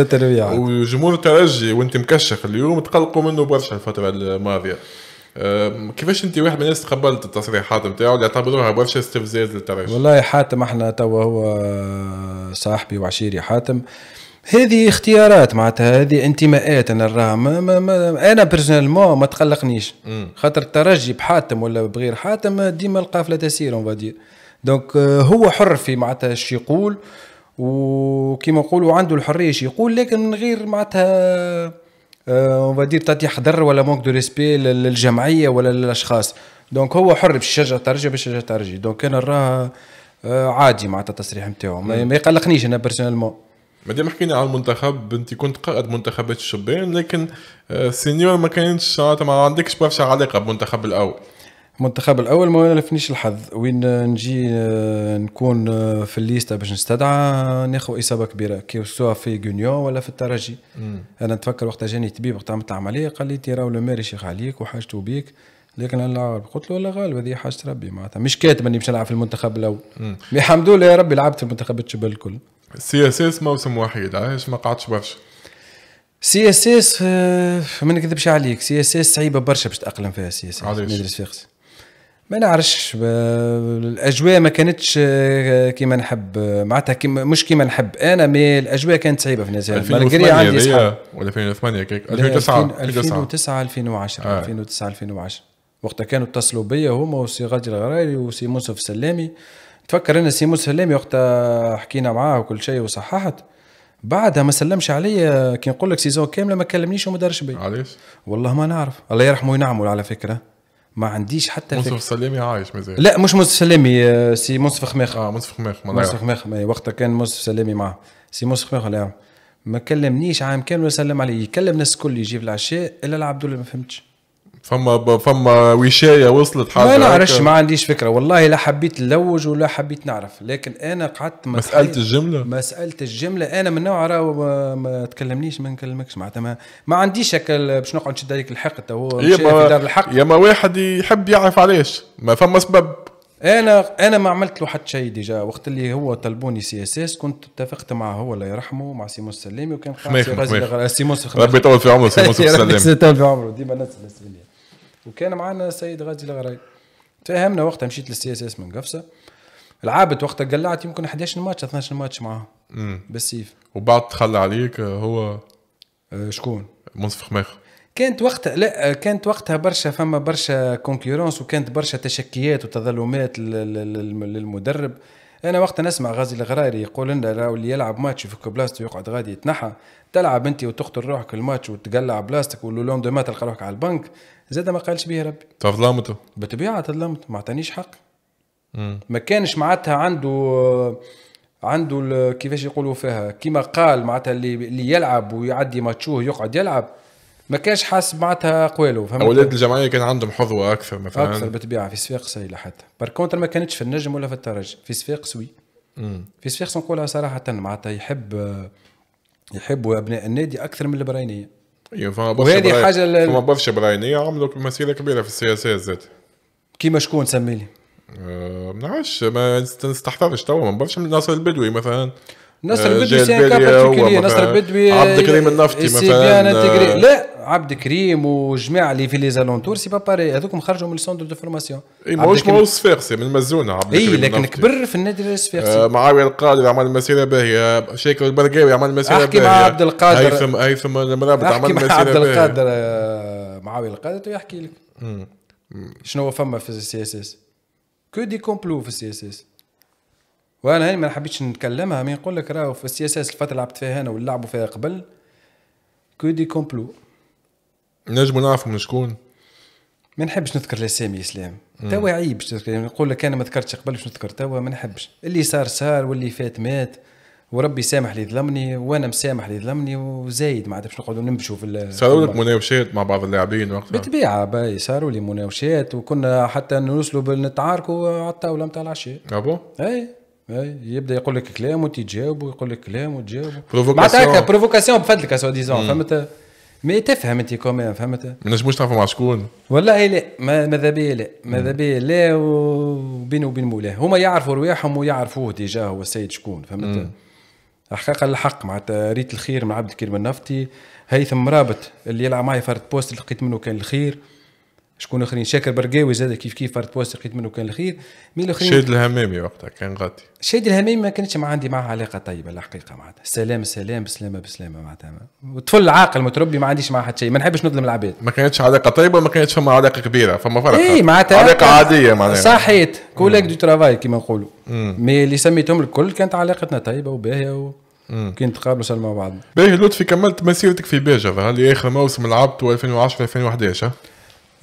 وجمهور الترجي وانت مكشخ اليوم تقلقوا منه برشا الفتره الماضيه كيفاش انت واحد من الناس تقبلت التصريحات نتاعو اللي اعتبروها برشا استفزاز للترجي؟ والله حاتم احنا توا هو صاحبي وعشيري حاتم هذه اختيارات معناتها هذه انتماءات انا نراها ما ما ما انا بيرسونيلمون ما تقلقنيش خاطر الترجي بحاتم ولا بغير حاتم ديما القافله تسير اون فادير دونك هو حر في معناتها اش يقول وكيما نقولوا عنده الحريه اش يقول لكن من غير معناتها اون فادير تعطي حضر ولا مونك دو ريسبي للجمعيه ولا للاشخاص دونك هو حر باش يشجع ترجي باش يشجع ترجي دونك انا نراه آه، عادي معناتها التصريح نتاعو ما يقلقنيش انا بيرسونيلمون مادام حكينا على المنتخب انت كنت قائد منتخبات الشبان لكن سينيور آه، ما كانش ما عندكش برشا علاقه بالمنتخب الاول المنتخب الاول ما يلفنيش الحظ وين نجي آه، نكون آه، في الليسته باش نستدعى ناخذ اصابه كبيره كي سواء في غونيون ولا في الترجي مم. انا نتفكر وقتها جاني طبيب وقت عملت العمليه قال لي تي راهو لو ماري شيخ عليك وحاجته بيك لكن انا قلت له والله غالب هذه حاجه ربي معناتها مش كاتب اني باش نلعب في المنتخب الاول مي الحمد لله يا ربي لعبت في المنتخب الشباب الكل سي اس اس موسم وحيد علاش ما قعدتش برشا سي اس اس آه، ما نكذبش عليك سي اس اس صعيبه برشا باش تاقلم فيها سي اس اس ندرس فيها ما نعرفش الاجواء ما كانتش آه، كيما نحب معناتها مش كيما نحب انا مي الاجواء كانت صعيبه في نيوزيلندا مالغري عندي ولا 2008 كيك 2009 2009 2010 2009 2010 وقتها كانوا اتصلوا بيا هما وسي غادي الغرايري وسي موسف السلامي تفكر انا سي موسف السلامي وقتها حكينا معاه وكل شيء وصححت بعدها ما سلمش عليا كي نقول لك سيزون كامله ما كلمنيش وما دارش بي علاش والله ما نعرف الله يرحمه وينعمه على فكره ما عنديش حتى منصف سلامي عايش مازال لا مش منصف سلامي آه، سي منصف خماخ اه منصف خماخ منصف خماخ وقتها كان منصف سلامي معاه سي منصف خماخ لا ما كلمنيش عام كامل وسلم عليه يكلم الناس الكل يجيب العشاء الا العبد ما فهمتش فما فما وشايه وصلت حاجه ما نعرفش ما عنديش فكره والله لا حبيت نلوج ولا حبيت نعرف لكن انا قعدت مساله الجمله مساله الجمله انا من نوع راه ما تكلمنيش ما نكلمكش معناتها ما, ما عنديش هكا باش نقعد نشد عليك الحق تو هو في دار الحق يا ما واحد يحب يعرف علاش ما فما سبب انا انا ما عملت له حتى شيء ديجا وقت اللي هو طلبوني سي اس اس كنت اتفقت معه هو الله يرحمه مع سيمون السلامي وكان خلاص سيمون ربي يطول في عمره سيمون السلامي ربي يطول في عمره ديما نسال وكان معنا السيد غازي الغراي تفاهمنا وقتها مشيت للسي اس اس من قفصه لعبت وقتها قلعت يمكن 11 ماتش 12 ماتش معاه بالسيف وبعد تخلى عليك آه، هو آه، شكون؟ منصف خماخ كانت وقتها لا آه، كانت وقتها برشا فما برشا كونكورونس وكانت برشا تشكيات وتظلمات للمدرب انا وقت نسمع غازي الغراري يقول لنا راه اللي يلعب ماتش يفك بلاستو ويقعد غادي يتنحى تلعب انت وتقتل روحك الماتش وتقلع بلاستك ولون دو ما تلقى روحك على البنك زاد ما قالش بيه ربي تظلمته بطبيعه تظلمت ما عطانيش حق ما كانش معناتها عنده عنده كيفاش يقولوا فيها كيما قال معناتها اللي, اللي يلعب ويعدي ماتشوه يقعد يلعب ما كانش حاس معناتها قوالو فهمت اولاد الجمعيه كان عندهم حظوه اكثر مثلا اكثر بالطبيعه في صفاق سيله حتى بار كونتر ما كانتش في النجم ولا في الترجي في صفاق سوي مم. في صفاقس نقولها صراحه معناتها يحب يحبوا ابناء النادي اكثر من البراينيه ايوه طيب، فما برشا وهذه حاجه فما برشا براينيه عملوا مسيره كبيره في السياسه زاد كيما شكون سميلي؟ آه، ما نعرفش ما نستحضرش توا برشا من ناصر البدوي مثلا نصر آه، بدوي سي كا بارتيكولي نصر بدوي عبد الكريم آه، النفطي مثلا آه. تجري لا عبد الكريم والجماعه اللي في لي زالونتور سي با باري هذوك خرجوا من السوندر دو فورماسيون اي ماهوش ماهو ماهوش صفاقسي من مزونه عبد الكريم اي لكن كبر في النادي الصفاقسي آه معاويه القادر عمل مسيره باهيه شيكو البرقاوي عمل مسيره باهيه احكي مع عبد القادر هيثم هيثم المرابط عمل مسيره باهيه عبد القادر معاويه القادر يحكي لك شنو فما في السي اس اس كو دي كومبلو في السي اس اس وانا هاني ما حبيتش نتكلمها مي نقول لك راهو في السياسه الفتره اللي لعبت فيها انا واللي لعبوا فيها قبل كو دي كومبلو نجم نعرفوا من شكون ما نحبش نذكر الاسامي اسلام توا عيب باش يعني نقول لك انا ما ذكرتش قبل باش نذكر توا ما نحبش اللي صار صار واللي فات مات وربي سامح اللي ظلمني وانا مسامح اللي ظلمني وزايد ما عادش باش نقعدوا نمشوا في صاروا لك مناوشات مع بعض اللاعبين وقتها بالطبيعه باهي صاروا لي مناوشات وكنا حتى نوصلوا نتعاركوا على الطاوله نتاع العشاء ابو اي يبدا يقول لك كلام وتجاوب ويقول لك كلام وتجاوب معناتها هكا بروفوكاسيون بفضلك سوا ديزون فهمت مي تفهم انت كمان فهمت ما نجموش تعرفوا مع شكون والله لا ماذا بيا لا ماذا بيا لا وبيني وبين مولاه هما يعرفوا رواحهم ويعرفوه ديجا هو السيد شكون فهمت حقيقه الحق معناتها ريت الخير من عبد الكريم النفطي هيثم رابط اللي يلعب معايا فرد بوست لقيت منه كان الخير شكون اخرين شاكر برقاوي زاد كيف كيف فرد بوست لقيت منه كان الخير مين الاخرين شاد الهمامي وقتها كان غاتي شاد الهمامي ما كانتش مع عندي معاه علاقه طيبه الحقيقه معناتها سلام سلام بسلامه بسلامه معناتها طفل عاقل متربي ما عنديش معاه حتى شيء ما نحبش نظلم العباد ما كانتش علاقه طيبه ما كانتش فما علاقه كبيره فما فرق اي معناتها علاقه عاديه معناتها صحيت كوليك دو ترافاي كيما نقولوا مي اللي سميتهم الكل كانت علاقتنا طيبه وباهيه و... كي نتقابلوا سلمى مع بعض باهي لطفي كملت مسيرتك في باجة اللي اخر موسم لعبته 2010 2011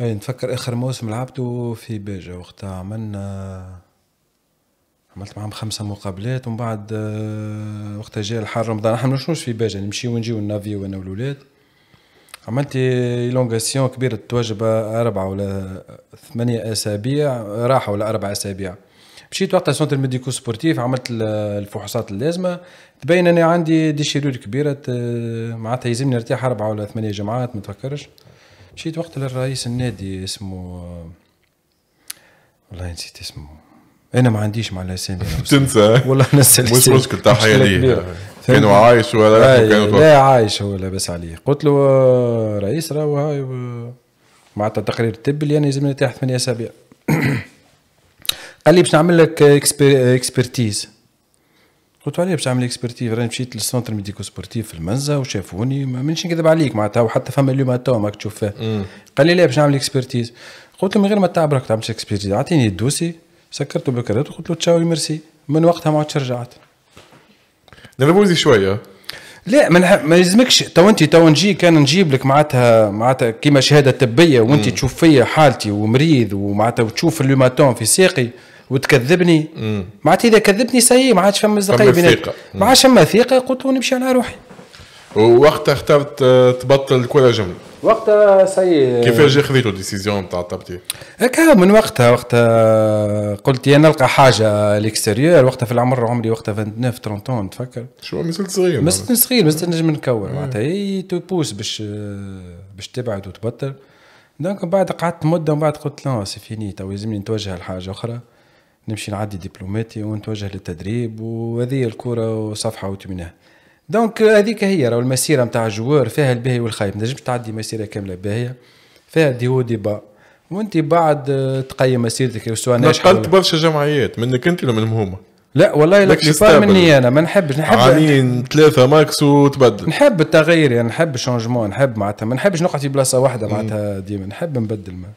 اي نتفكر اخر موسم لعبته في باجة وقتها عملنا عملت معهم خمسه مقابلات ومن بعد آه، وقتها جاء الحر رمضان احنا ما في باجة نمشي ونجي ونافي انا والولاد عملت إلونغاسيون كبيرة توجب أربعة ولا ثمانية أسابيع راحة ولا أربع أسابيع مشيت وقتها سونتر ميديكو سبورتيف عملت الفحوصات اللازمة تبين أني عندي ديشيرور كبيرة آه، معناتها يلزمني نرتاح أربعة ولا ثمانية جمعات ما تفكرش مشيت وقت للرئيس النادي اسمه والله نسيت اسمه انا ما عنديش مع الاسامي تنسى والله نسى مش مشكل تاع ليه كانوا عايش ولا آه، لا عايش هو لاباس عليه قلت له آه، رئيس راهو هاي معناتها تقرير الطب اللي انا يعني لازمني تحت ثمانية اسابيع قال لي باش نعمل لك اكسبرتيز قلت عليه باش نعمل اكسبرتيف راني مشيت للسونتر ميديكو سبورتيف في المنزه وشافوني ما منش نكذب عليك معناتها وحتى فما اليوم تو ماك تشوف فيه قال لي لا باش نعمل اكسبرتيز قلت له من غير ما تعب راك تعمل اكسبرتيز اعطيني الدوسي سكرته بكرات وقلت له تشاو ميرسي من وقتها ما عادش رجعت نرموزي شويه لا ما ما يلزمكش تو انت تو نجي كان نجيب لك معناتها معناتها كيما شهاده طبيه وانت تشوف فيا حالتي ومريض ومعناتها وتشوف اللوماتون في ساقي وتكذبني معناتها اذا كذبتني سي ما عادش فما مصداقيه بيناتنا ما عادش فما ثقه قلت له نمشي على روحي ووقتها اخترت آه، تبطل كل جمله وقتها سي آه، كيفاش خذيتوا ديسيزيون تاع التبطيل؟ هكا من وقتها وقتها قلت يا نلقى حاجه ليكستيريور وقتها في العمر عمري وقتها 29 30 تفكر شو مازلت صغير مازلت صغير مازلت نجم نكور معناتها اي تو بوس باش آه، باش تبعد وتبطل دونك بعد قعدت مده ومن بعد قلت لا سي فيني تو لازمني نتوجه لحاجه اخرى نمشي نعدي دبلوماتي ونتوجه للتدريب وهذه الكرة وصفحة وتمناها دونك هذيك هي راهو المسيرة نتاع الجوار فيها الباهي والخايب ما نجمش تعدي مسيرة كاملة باهية فيها دي هو با وانت بعد تقيم مسيرتك سواء ناجحة نقلت برشا جمعيات منك انت ولا من هما؟ لا والله لك مني انا ما نحبش نحب عامين ثلاثه ماكس وتبدل نحب التغيير يعني نحب الشونجمون نحب معناتها ما نحبش نقعد في بلاصه واحده معناتها ديما نحب نبدل ما.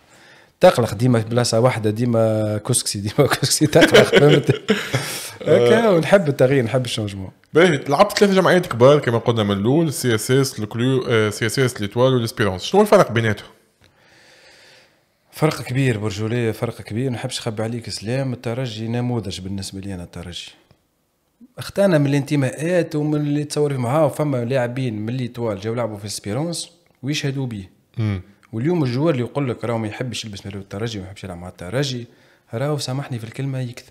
تقلق ديما في بلاصه واحده ديما كسكسي ديما كسكسي تقلق فهمت هكا آه. ونحب التغيير نحب الشونجمون باهي لعبت ثلاثه جمعيات كبار كما قلنا من الاول سي اس اس الكلو آه، سي اس اس ليتوال والاسبيرونس شنو الفرق بيناتهم؟ فرق كبير برجولية فرق كبير نحبش نخبي عليك سلام الترجي نموذج بالنسبة لي أنا الترجي اختانا من الانتماءات ومن اللي تصور معاه فما لاعبين من اللي طوال جاو لعبوا في سبيرونس ويشهدوا بيه واليوم الجوار اللي يقول لك راهو ما يحبش يلبس مليو الترجي وما يحبش يلعب مع الترجي راهو سامحني في الكلمه يكذب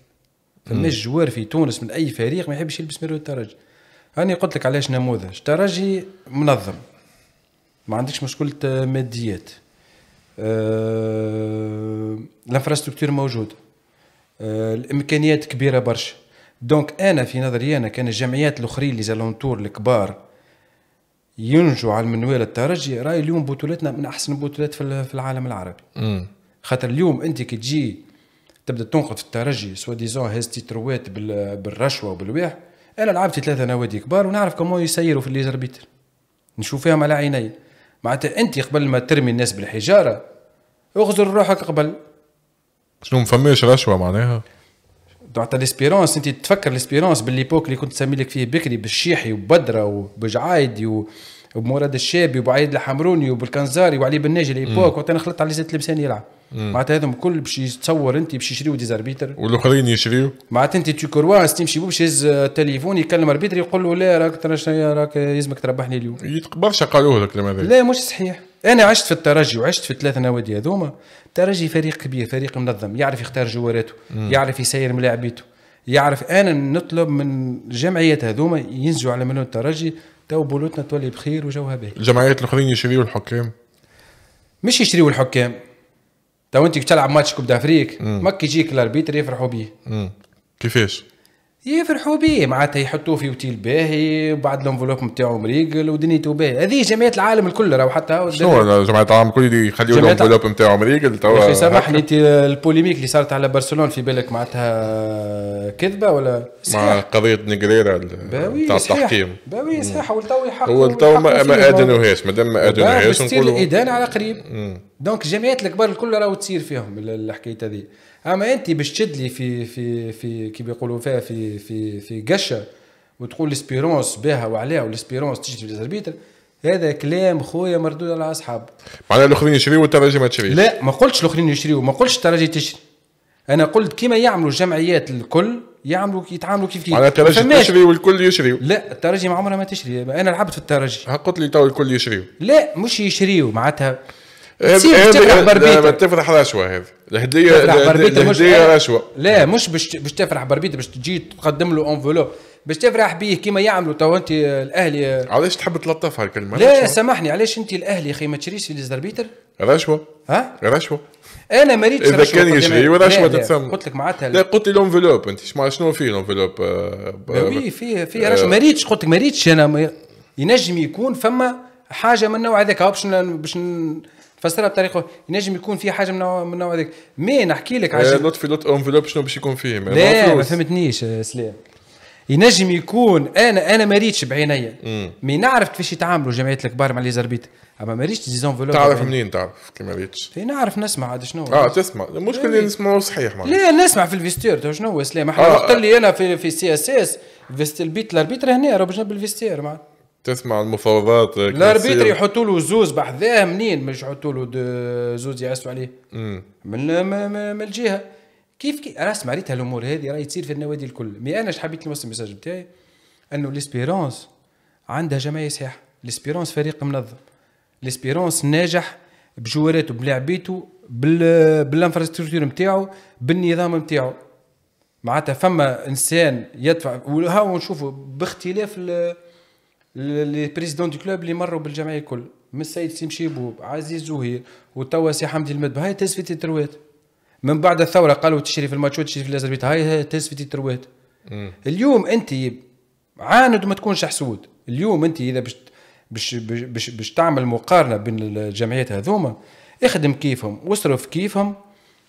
فماش جوار في تونس من اي فريق ما يحبش يلبس مليو الترجي راني قلت لك علاش نموذج ترجي منظم ما عندكش مشكله آه، ماديات آه، الانفراستركتور موجود آه، الامكانيات كبيره برشا دونك انا في نظري انا كان الجمعيات الاخرين اللي زالونتور الكبار ينجوا على المنوال الترجي راي اليوم بطولتنا من احسن البطولات في العالم العربي خاطر اليوم انت كي تجي تبدا تنقد في الترجي سوا ديزون هاز تيتروات بالرشوه وبالواح انا لعبت ثلاثه نوادي كبار ونعرف كومو يسيروا في الليزربيتر نشوفهم على عيني معناتها انت قبل ما ترمي الناس بالحجاره اغزر روحك قبل شنو مفماش رشوه معناها معناتها ليسبيرونس انت تفكر ليسبيرونس بالليبوك اللي كنت نسمي لك فيه بكري بالشيحي وبدره وبجعايدي و... وبمراد الشابي وبعيد الحمروني وبالكنزاري وعلي ناجي ليبوك وقت انا خلطت على زيت لبسان يلعب معناتها هذم الكل باش يتصور انت باش يشريو ديزاربيتر والاخرين يشريو معناتها انت تو كرواس تمشي باش يهز تليفون يكلم اربيتر يقول له لا راك راك يلزمك تربحني اليوم برشا قالوه لك لماذا لا مش صحيح انا عشت في الترجي وعشت في الثلاث نوادي هذوما الترجي فريق كبير فريق منظم يعرف يختار جواراته يعرف يسير ملاعبيته يعرف انا نطلب من الجمعيات هذوما ينزلوا على مليون الترجي تو بولوتنا تولي بخير وجوها باهي الجمعيات الاخرين يشريوا الحكام مش يشريوا الحكام تو انت تلعب ماتش كوب دافريك ماك يجيك الاربيتر يفرحوا به كيفاش يفرحوا به معناتها يحطوه في اوتيل باهي وبعد الانفلوب نتاعو مريقل ودنيته باهي هذه جمعيات العالم الكل راهو حتى شنو جمعيات العالم الكل يخليو الانفلوب نتاعو مريقل توا سامحني انت البوليميك اللي صارت على برشلونه في بالك معناتها كذبه ولا صحيح. مع قضيه نجريرا تاع التحكيم باوي صحيح ولتو يحقوا هو لتو ما ادنوهاش مادام ما ادنوهاش نقولوا الادانه على قريب مم. دونك الجمعيات الكبار الكل راهو تصير فيهم الحكايه هذه اما انت باش تشد لي في في في كيما يقولوا فيها في في في قشه وتقول ليسبيرونس بها وعليها وليسبيرونس تجي في الاربيتر هذا كلام خويا مردود على اصحاب معناها الاخرين يشريوا والتراجي ما تشريش لا ما قلتش الاخرين يشريوا ما قلتش التراجي تشري انا قلت كيما يعملوا الجمعيات الكل يعملوا يتعاملوا كيف كيف معناها الترجي تشري والكل يشريوا لا الترجي ما عمرها ما تشري انا لعبت في الترجي قلت لي تو الكل يشريوا لا مش يشريوا معناتها بتفرح إيه، إيه، إيه، لما تفرح رشوه هذه الهديه الهديه رشوه لا مش باش تفرح بربيته باش تجي تقدم له انفلوب باش تفرح بيه كيما يعملوا تو انت الاهلي علاش تحب تلطف هالكلمه لا سامحني علاش انت الاهلي اخي ما تشريش في ليزربيتر رشوه ها رشوه انا ما ريتش اذا كان يشري رشوه تتسمى قلت لك معناتها لا قلت لي لونفلوب انت شنو فيه لونفلوب وي فيه فيه رشوه ما ريتش قلت لك ما ريتش انا ينجم يكون فما حاجه من النوع هذاك باش باش تفسرها بطريقه ينجم يكون في حاجه من النوع هذاك مي نحكي لك عجب نوت في نوت انفلوب شنو باش يكون فيه لا ما فهمتنيش سلام ينجم يكون انا انا ما ريتش بعينيا مي نعرف كيفاش يتعاملوا جمعيات الكبار مع لي زربيت اما ما ريتش ديزونفلوب تعرف منين تعرف كي ما ريتش نعرف نسمع عاد شنو اه تسمع المشكل اللي نسمعه صحيح معناها لا نسمع في الفيستير شنو هو سلام احنا آه. وقت آه. اللي انا في في سي اس اس البيت الاربيتر هنا راه بجنب الفيستير معناها تسمع المفاوضات الاربيتر يحطوا له زوز بحذاه منين مش يحطوا له زوز يعسوا عليه من من الجهه كيف كي راه سمعت الامور هذه راهي تصير في النوادي الكل مي انا حبيت نوصل الميساج بتاعي انه ليسبيرونس عندها جمعيه صحيحه ليسبيرونس فريق منظم ليسبيرونس ناجح بجواراته بلاعبيته بالانفراستركتور نتاعو بالنظام نتاعو معناتها فما انسان يدفع وهاو نشوفوا باختلاف لي بريزيدون دو كلوب اللي مروا بالجمعيه الكل من السيد سي مشيبوب عزيز زهير وتوا سي حمدي المدب هاي تسفيتي تروات من بعد الثوره قالوا تشري في الماتشو تشري في الازربيت هاي تسفيتي تروات اليوم انت عاند وما تكونش حسود اليوم انت اذا باش باش باش باش تعمل مقارنه بين الجمعيات هذوما اخدم كيفهم واصرف كيفهم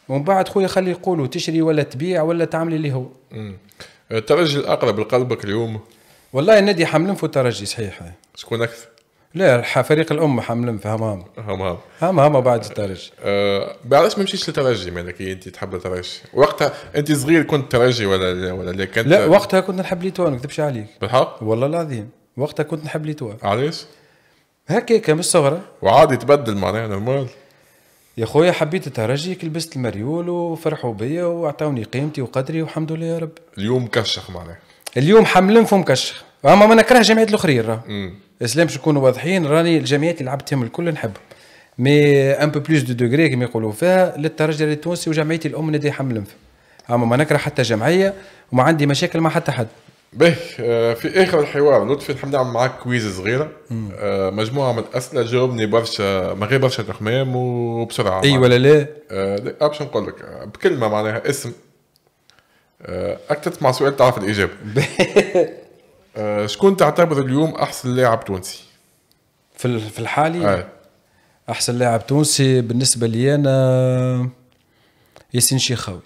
ومن بعد خويا خلي يقولوا تشري ولا تبيع ولا تعمل اللي هو الترجي الاقرب لقلبك اليوم والله النادي في الترجي صحيح شكون اكثر؟ لا فريق الام في همام همام همام بعد الترجي أه علاش ما مشيتش للترجي مالك انت تحب الترجي وقتها انت صغير كنت ترجي ولا ولا لا كنت لا وقتها كنت نحب ليتوا ما نكذبش عليك بالحق والله العظيم وقتها كنت نحب ليتوا علاش؟ هكاك من الصغرى وعادي تبدل معناها نورمال يا خويا حبيت الترجي لبست المريول وفرحوا بيا واعطوني قيمتي وقدري والحمد لله يا رب اليوم كشخ معناها اليوم حملن فم كشخ اما ما نكره جمعيات الاخرين راه اسلام باش نكونوا واضحين راني الجمعيات اللي لعبتهم الكل نحبهم مي ان بو بلوس دو دوغري كما يقولوا فيها للترجي التونسي وجمعيتي الام نادي حملنف اما ما نكره حتى جمعيه وما عندي مشاكل مع حتى حد باهي في اخر الحوار لطفي نحب نعمل معاك كويز صغيره آه، مجموعه من الاسئله جاوبني برشا من غير برشا تخمام وبسرعه اي ولا لا؟ آه، لا باش نقول لك آه، بكلمه معناها اسم آه، اكثر تسمع سؤال تعرف الاجابه آه، شكون تعتبر اليوم احسن لاعب تونسي؟ في في الحالي آه. احسن لاعب تونسي بالنسبه لي انا ياسين شيخاوي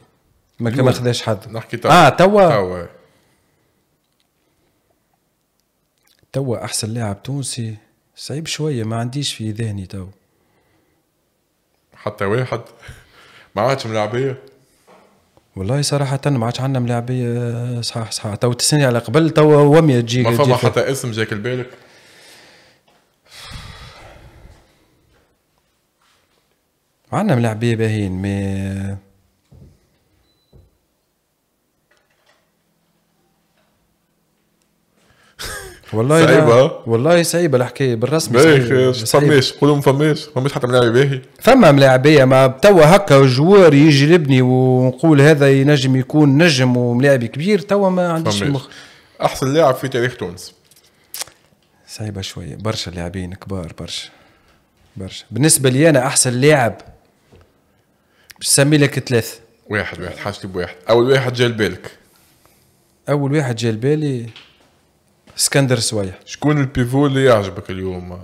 ما ما خداش حد نحكي توا اه توا توا توا احسن لاعب تونسي صعيب شويه ما عنديش في ذهني توا حتى واحد ما عادش ملاعبيه والله صراحة ما عادش عندنا ملاعبية صحاح صحاح تو تسني على قبل تو 100 جيجا ما فما حتى اسم جاك لبالك عندنا ملاعبية باهين مي والله صعيبه والله صعيبه الحكايه بالرسم فماش قولوا فماش فماش حتى ملاعب باهي فما ملاعب باهي ما توا هكا يجي يجلبني ونقول هذا ينجم يكون نجم وملاعب كبير توا ما عنديش المخ احسن لاعب في تاريخ تونس صعيبه شويه برشا لاعبين كبار برشا برشا بالنسبه لي انا احسن لاعب باش نسمي لك ثلاث واحد واحد حاجتي بواحد اول واحد جا لبالك اول واحد جا لبالي اسكندر سويح شكون البيفو اللي يعجبك اليوم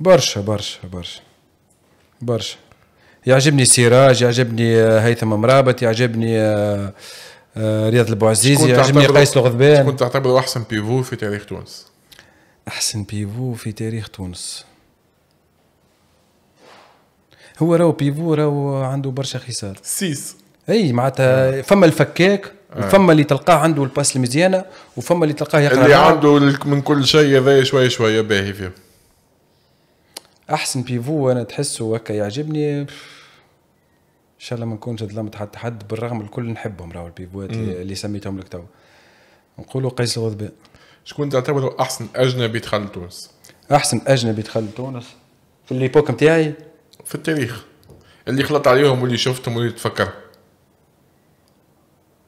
برشا برشا برشا برشا يعجبني سراج يعجبني هيثم مرابط يعجبني رياض البوعزيزي يعجبني قيس الغضبان كنت تعتبره احسن بيفو في تاريخ تونس احسن بيفو في تاريخ تونس هو راهو بيفو راهو عنده برشا خصال سيس اي معناتها فما الفكاك آه. فما اللي تلقاه عنده الباس المزيانه وفما اللي تلقاه يقرا اللي عنده من كل شيء هذا شويه شويه باهي فيه احسن بيفو انا تحسه هكا يعجبني ان شاء الله ما نكونش ظلمت حتى حد بالرغم الكل نحبهم راهو البيفوات اللي سميتهم لك تو نقولوا قيس الغضبان شكون تعتبره احسن اجنبي دخل تونس احسن اجنبي دخل تونس في الليبوك نتاعي في التاريخ اللي خلط عليهم واللي شفتهم واللي تفكرهم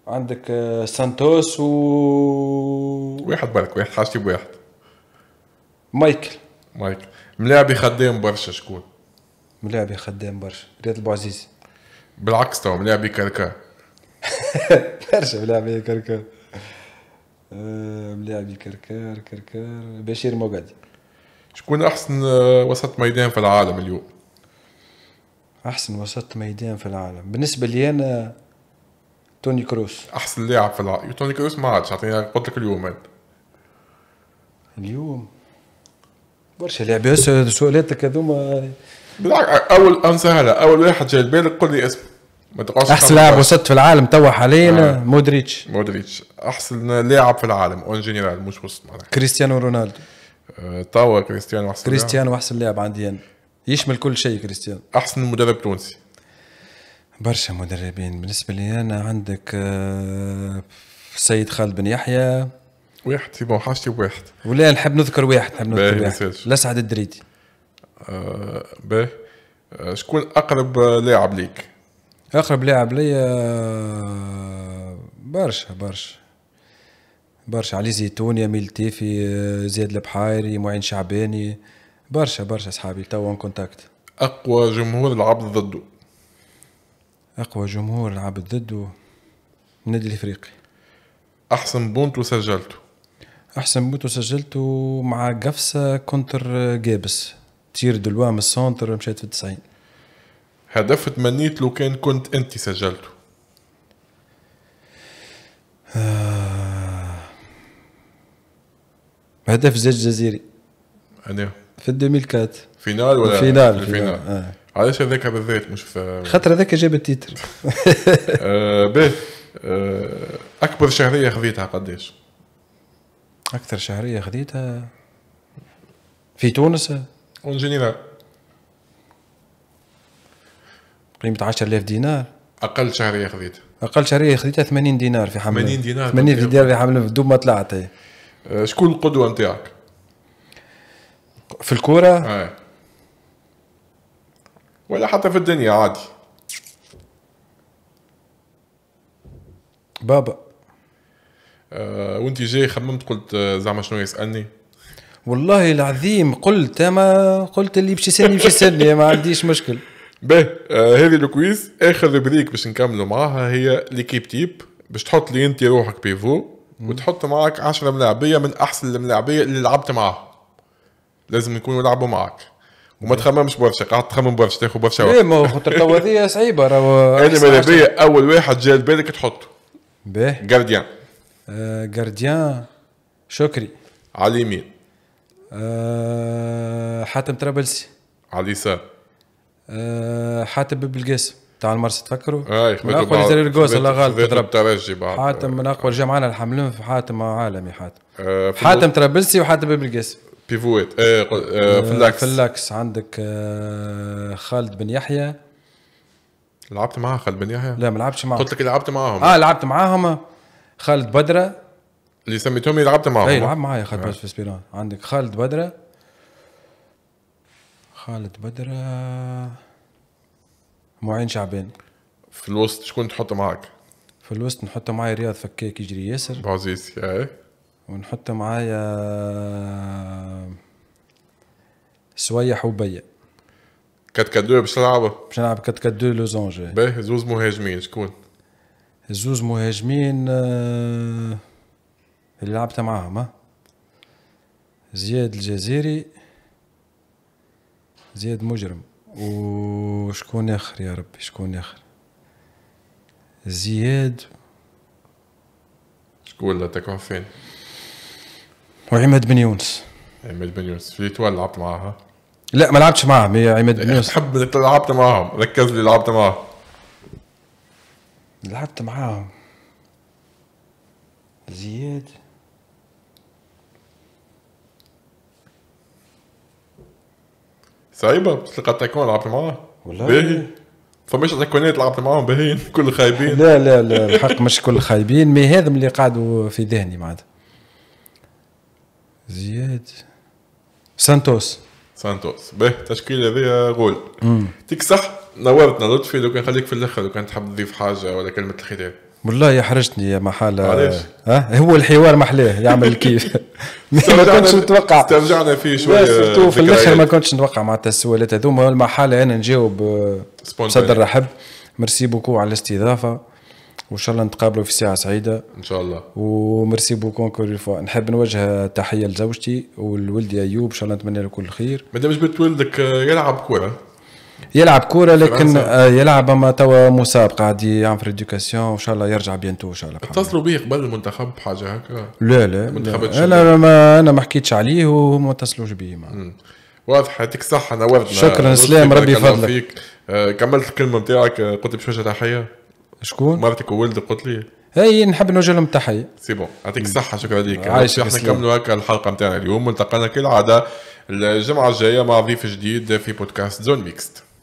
عندك آه، سانتوس و واحد برك واحد حاجتي بواحد مايكل مايكل ملاعبي خدام برشا شكون؟ ملاعبي خدام برشا رياض البوعزيز بالعكس تو ملاعبي كركا برشا ملاعبي كركا آه، ملاعبي كركار كركار بشير موغادي شكون احسن آه، وسط ميدان في العالم اليوم؟ احسن وسط ميدان في العالم بالنسبه لي انا توني كروس احسن لاعب في العالم توني كروس ما عادش اعطيني قلت لك اليوم اليوم برشا لاعب سؤالاتك هذوما اول سهله اول واحد جاي لبالك قول لي اسمه ما تقعدش احسن لاعب وسط في العالم توا حاليا آه. مودريتش مودريتش احسن لاعب في العالم اون جينيرال مش وسط معناها كريستيانو رونالدو توا كريستيانو احسن كريستيانو احسن لاعب عندي انا يشمل كل شيء كريستيانو احسن مدرب تونسي برشا مدربين بالنسبه لي انا عندك آه، سيد خالد بن يحيى واحد سي بون حاجتي بواحد ولا نحب نذكر واحد نحب نذكر واحد لسعد الدريدي آه باهي آه، شكون اقرب آه، لاعب ليك اقرب لاعب ليا برشا برشا برشا علي زيتون يميل تيفي زياد البحايري معين شعباني برشا برشا اصحابي توا كونتاكت اقوى جمهور لعب ضده اقوى جمهور لعب ضده النادي الافريقي احسن بونتو سجلته احسن بونتو سجلته مع قفصه كونتر جابس تير دلوا من السونتر مشات في التسعين هدف تمنيت لو كان كنت انت سجلته آه. هدف زج جزيري انا في 2004 فينال ولا فينال فينال. آه. علاش هذاك بالذات مش في خاطر هذاك جاب التيتر باه آه، اكبر شهريه خذيتها قداش؟ اكثر شهريه خذيتها في تونس اون جينيرال قيمه 10000 دينار اقل شهريه خذيتها اقل شهريه خذيتها 80 دينار في حمله 80 دينار 80 دينار في حمله في دوب ما طلعت آه، شكون القدوه نتاعك؟ في الكوره؟ آه. ولا حتى في الدنيا عادي بابا أه وانت جاي خممت قلت آه، زعما شنو يسالني والله العظيم قلت ما قلت اللي باش يسالني باش يسالني ما عنديش مشكل باهي آه هذه الكويز اخر بريك باش نكملوا معاها هي ليكيب تيب باش تحط لي انت روحك بيفو وتحط معاك 10 ملاعبيه من احسن الملاعبيه اللي لعبت معاهم لازم يكونوا لعبوا معاك وما تخممش برشا قعدت تخمم برشا تاخذ برشا ايه ما هو خاطر توا هذه صعيبة راهو انا ماذا بيا اول واحد جا لبالك تحطه باهي جارديان جارديان شكري على اليمين آه، حاتم طرابلسي على اليسار آه حاتم بلقاسم تاع المرسى تفكروا اي من اقوى اللي الله غالب تضرب ترجي بعد حاتم من اقوى الجماعه الحملون في حاتم عالمي حاتم آه، حاتم ترابلسي وحاتم بن بيفوت في إيه، اللاكس إيه، آه، فلاكس فلاكس عندك آه، خالد بن يحيى لعبت معاه خالد بن يحيى؟ لا ما لعبتش معاه قلت لك لعبت معاهم اه لعبت معاهم خالد بدره اللي سميتهم إيه، لعبت معاهم اي لعب معايا خالد آه. بدره في سبيران عندك خالد بدره خالد بدره معين شعبان في الوسط شكون تحط معك؟ في الوسط نحط معايا رياض فكاك يجري ياسر بعزيزي ايه ونحط معايا سويح وبيا كات كادو باش نلعب باش نلعب كات كادو لوزونج باهي زوز مهاجمين شكون؟ زوز مهاجمين آه، اللي لعبت معاهم زياد الجزيري زياد مجرم وشكون اخر يا ربي شكون اخر زياد شكون لا تكون فين؟ وعماد بن يونس عماد بن يونس في ليتوال لعبت معاها لا ما لعبتش معاها هي عماد بن يونس تحب لعبت معاهم ركز لي لعبت معاهم لعبت معاهم زياد صعيبة بس لقى تاكون لعبت معاه ولا باهي فماش تاكونات لعبت معاهم باهيين كل خايبين لا لا لا الحق مش كل خايبين مي هذم اللي قعدوا في ذهني معناتها زياد سانتوس سانتوس به تشكيلة هذيا غول صح نورتنا لطفي لو كان خليك في الاخر لو كان تحب تضيف حاجه ولا كلمه الختام والله يا حرجتني يا محالة ها هو الحوار محلاه يعمل الكيف ما كنتش نتوقع استرجعنا فيه شويه سيرتو في الاخر ما كنتش نتوقع معناتها السؤالات هذوما المحالة انا نجاوب آه، صدر رحب ميرسي بوكو على الاستضافه وان شاء الله نتقابلوا في ساعه سعيده ان شاء الله وميرسي بوكو كور فوا نحب نوجه تحيه لزوجتي ولولدي ايوب ان شاء الله نتمنى له كل خير مادام جبت ولدك يلعب كوره يلعب كورة لكن آه، يلعب اما توا مسابقة قاعد يعمل في الادوكاسيون وان شاء الله يرجع بيانتو ان شاء الله اتصلوا به قبل المنتخب حاجة هكا لا لا, لا. انا ما انا ما حكيتش عليه وما اتصلوش بيه واضح يعطيك الصحة نورتنا شكرا سلام ربي يفضلك آه، كملت الكلمة نتاعك آه، قلت بشوية تحية شكون؟ مرتك وولدك قلت لي هي نحب نوجه لهم تحيه سي بون يعطيك الصحه شكرا لك عايش احنا نكملوا هكا الحلقه نتاعنا اليوم التقينا كالعاده الجمعه الجايه مع ضيف جديد في بودكاست زون ميكست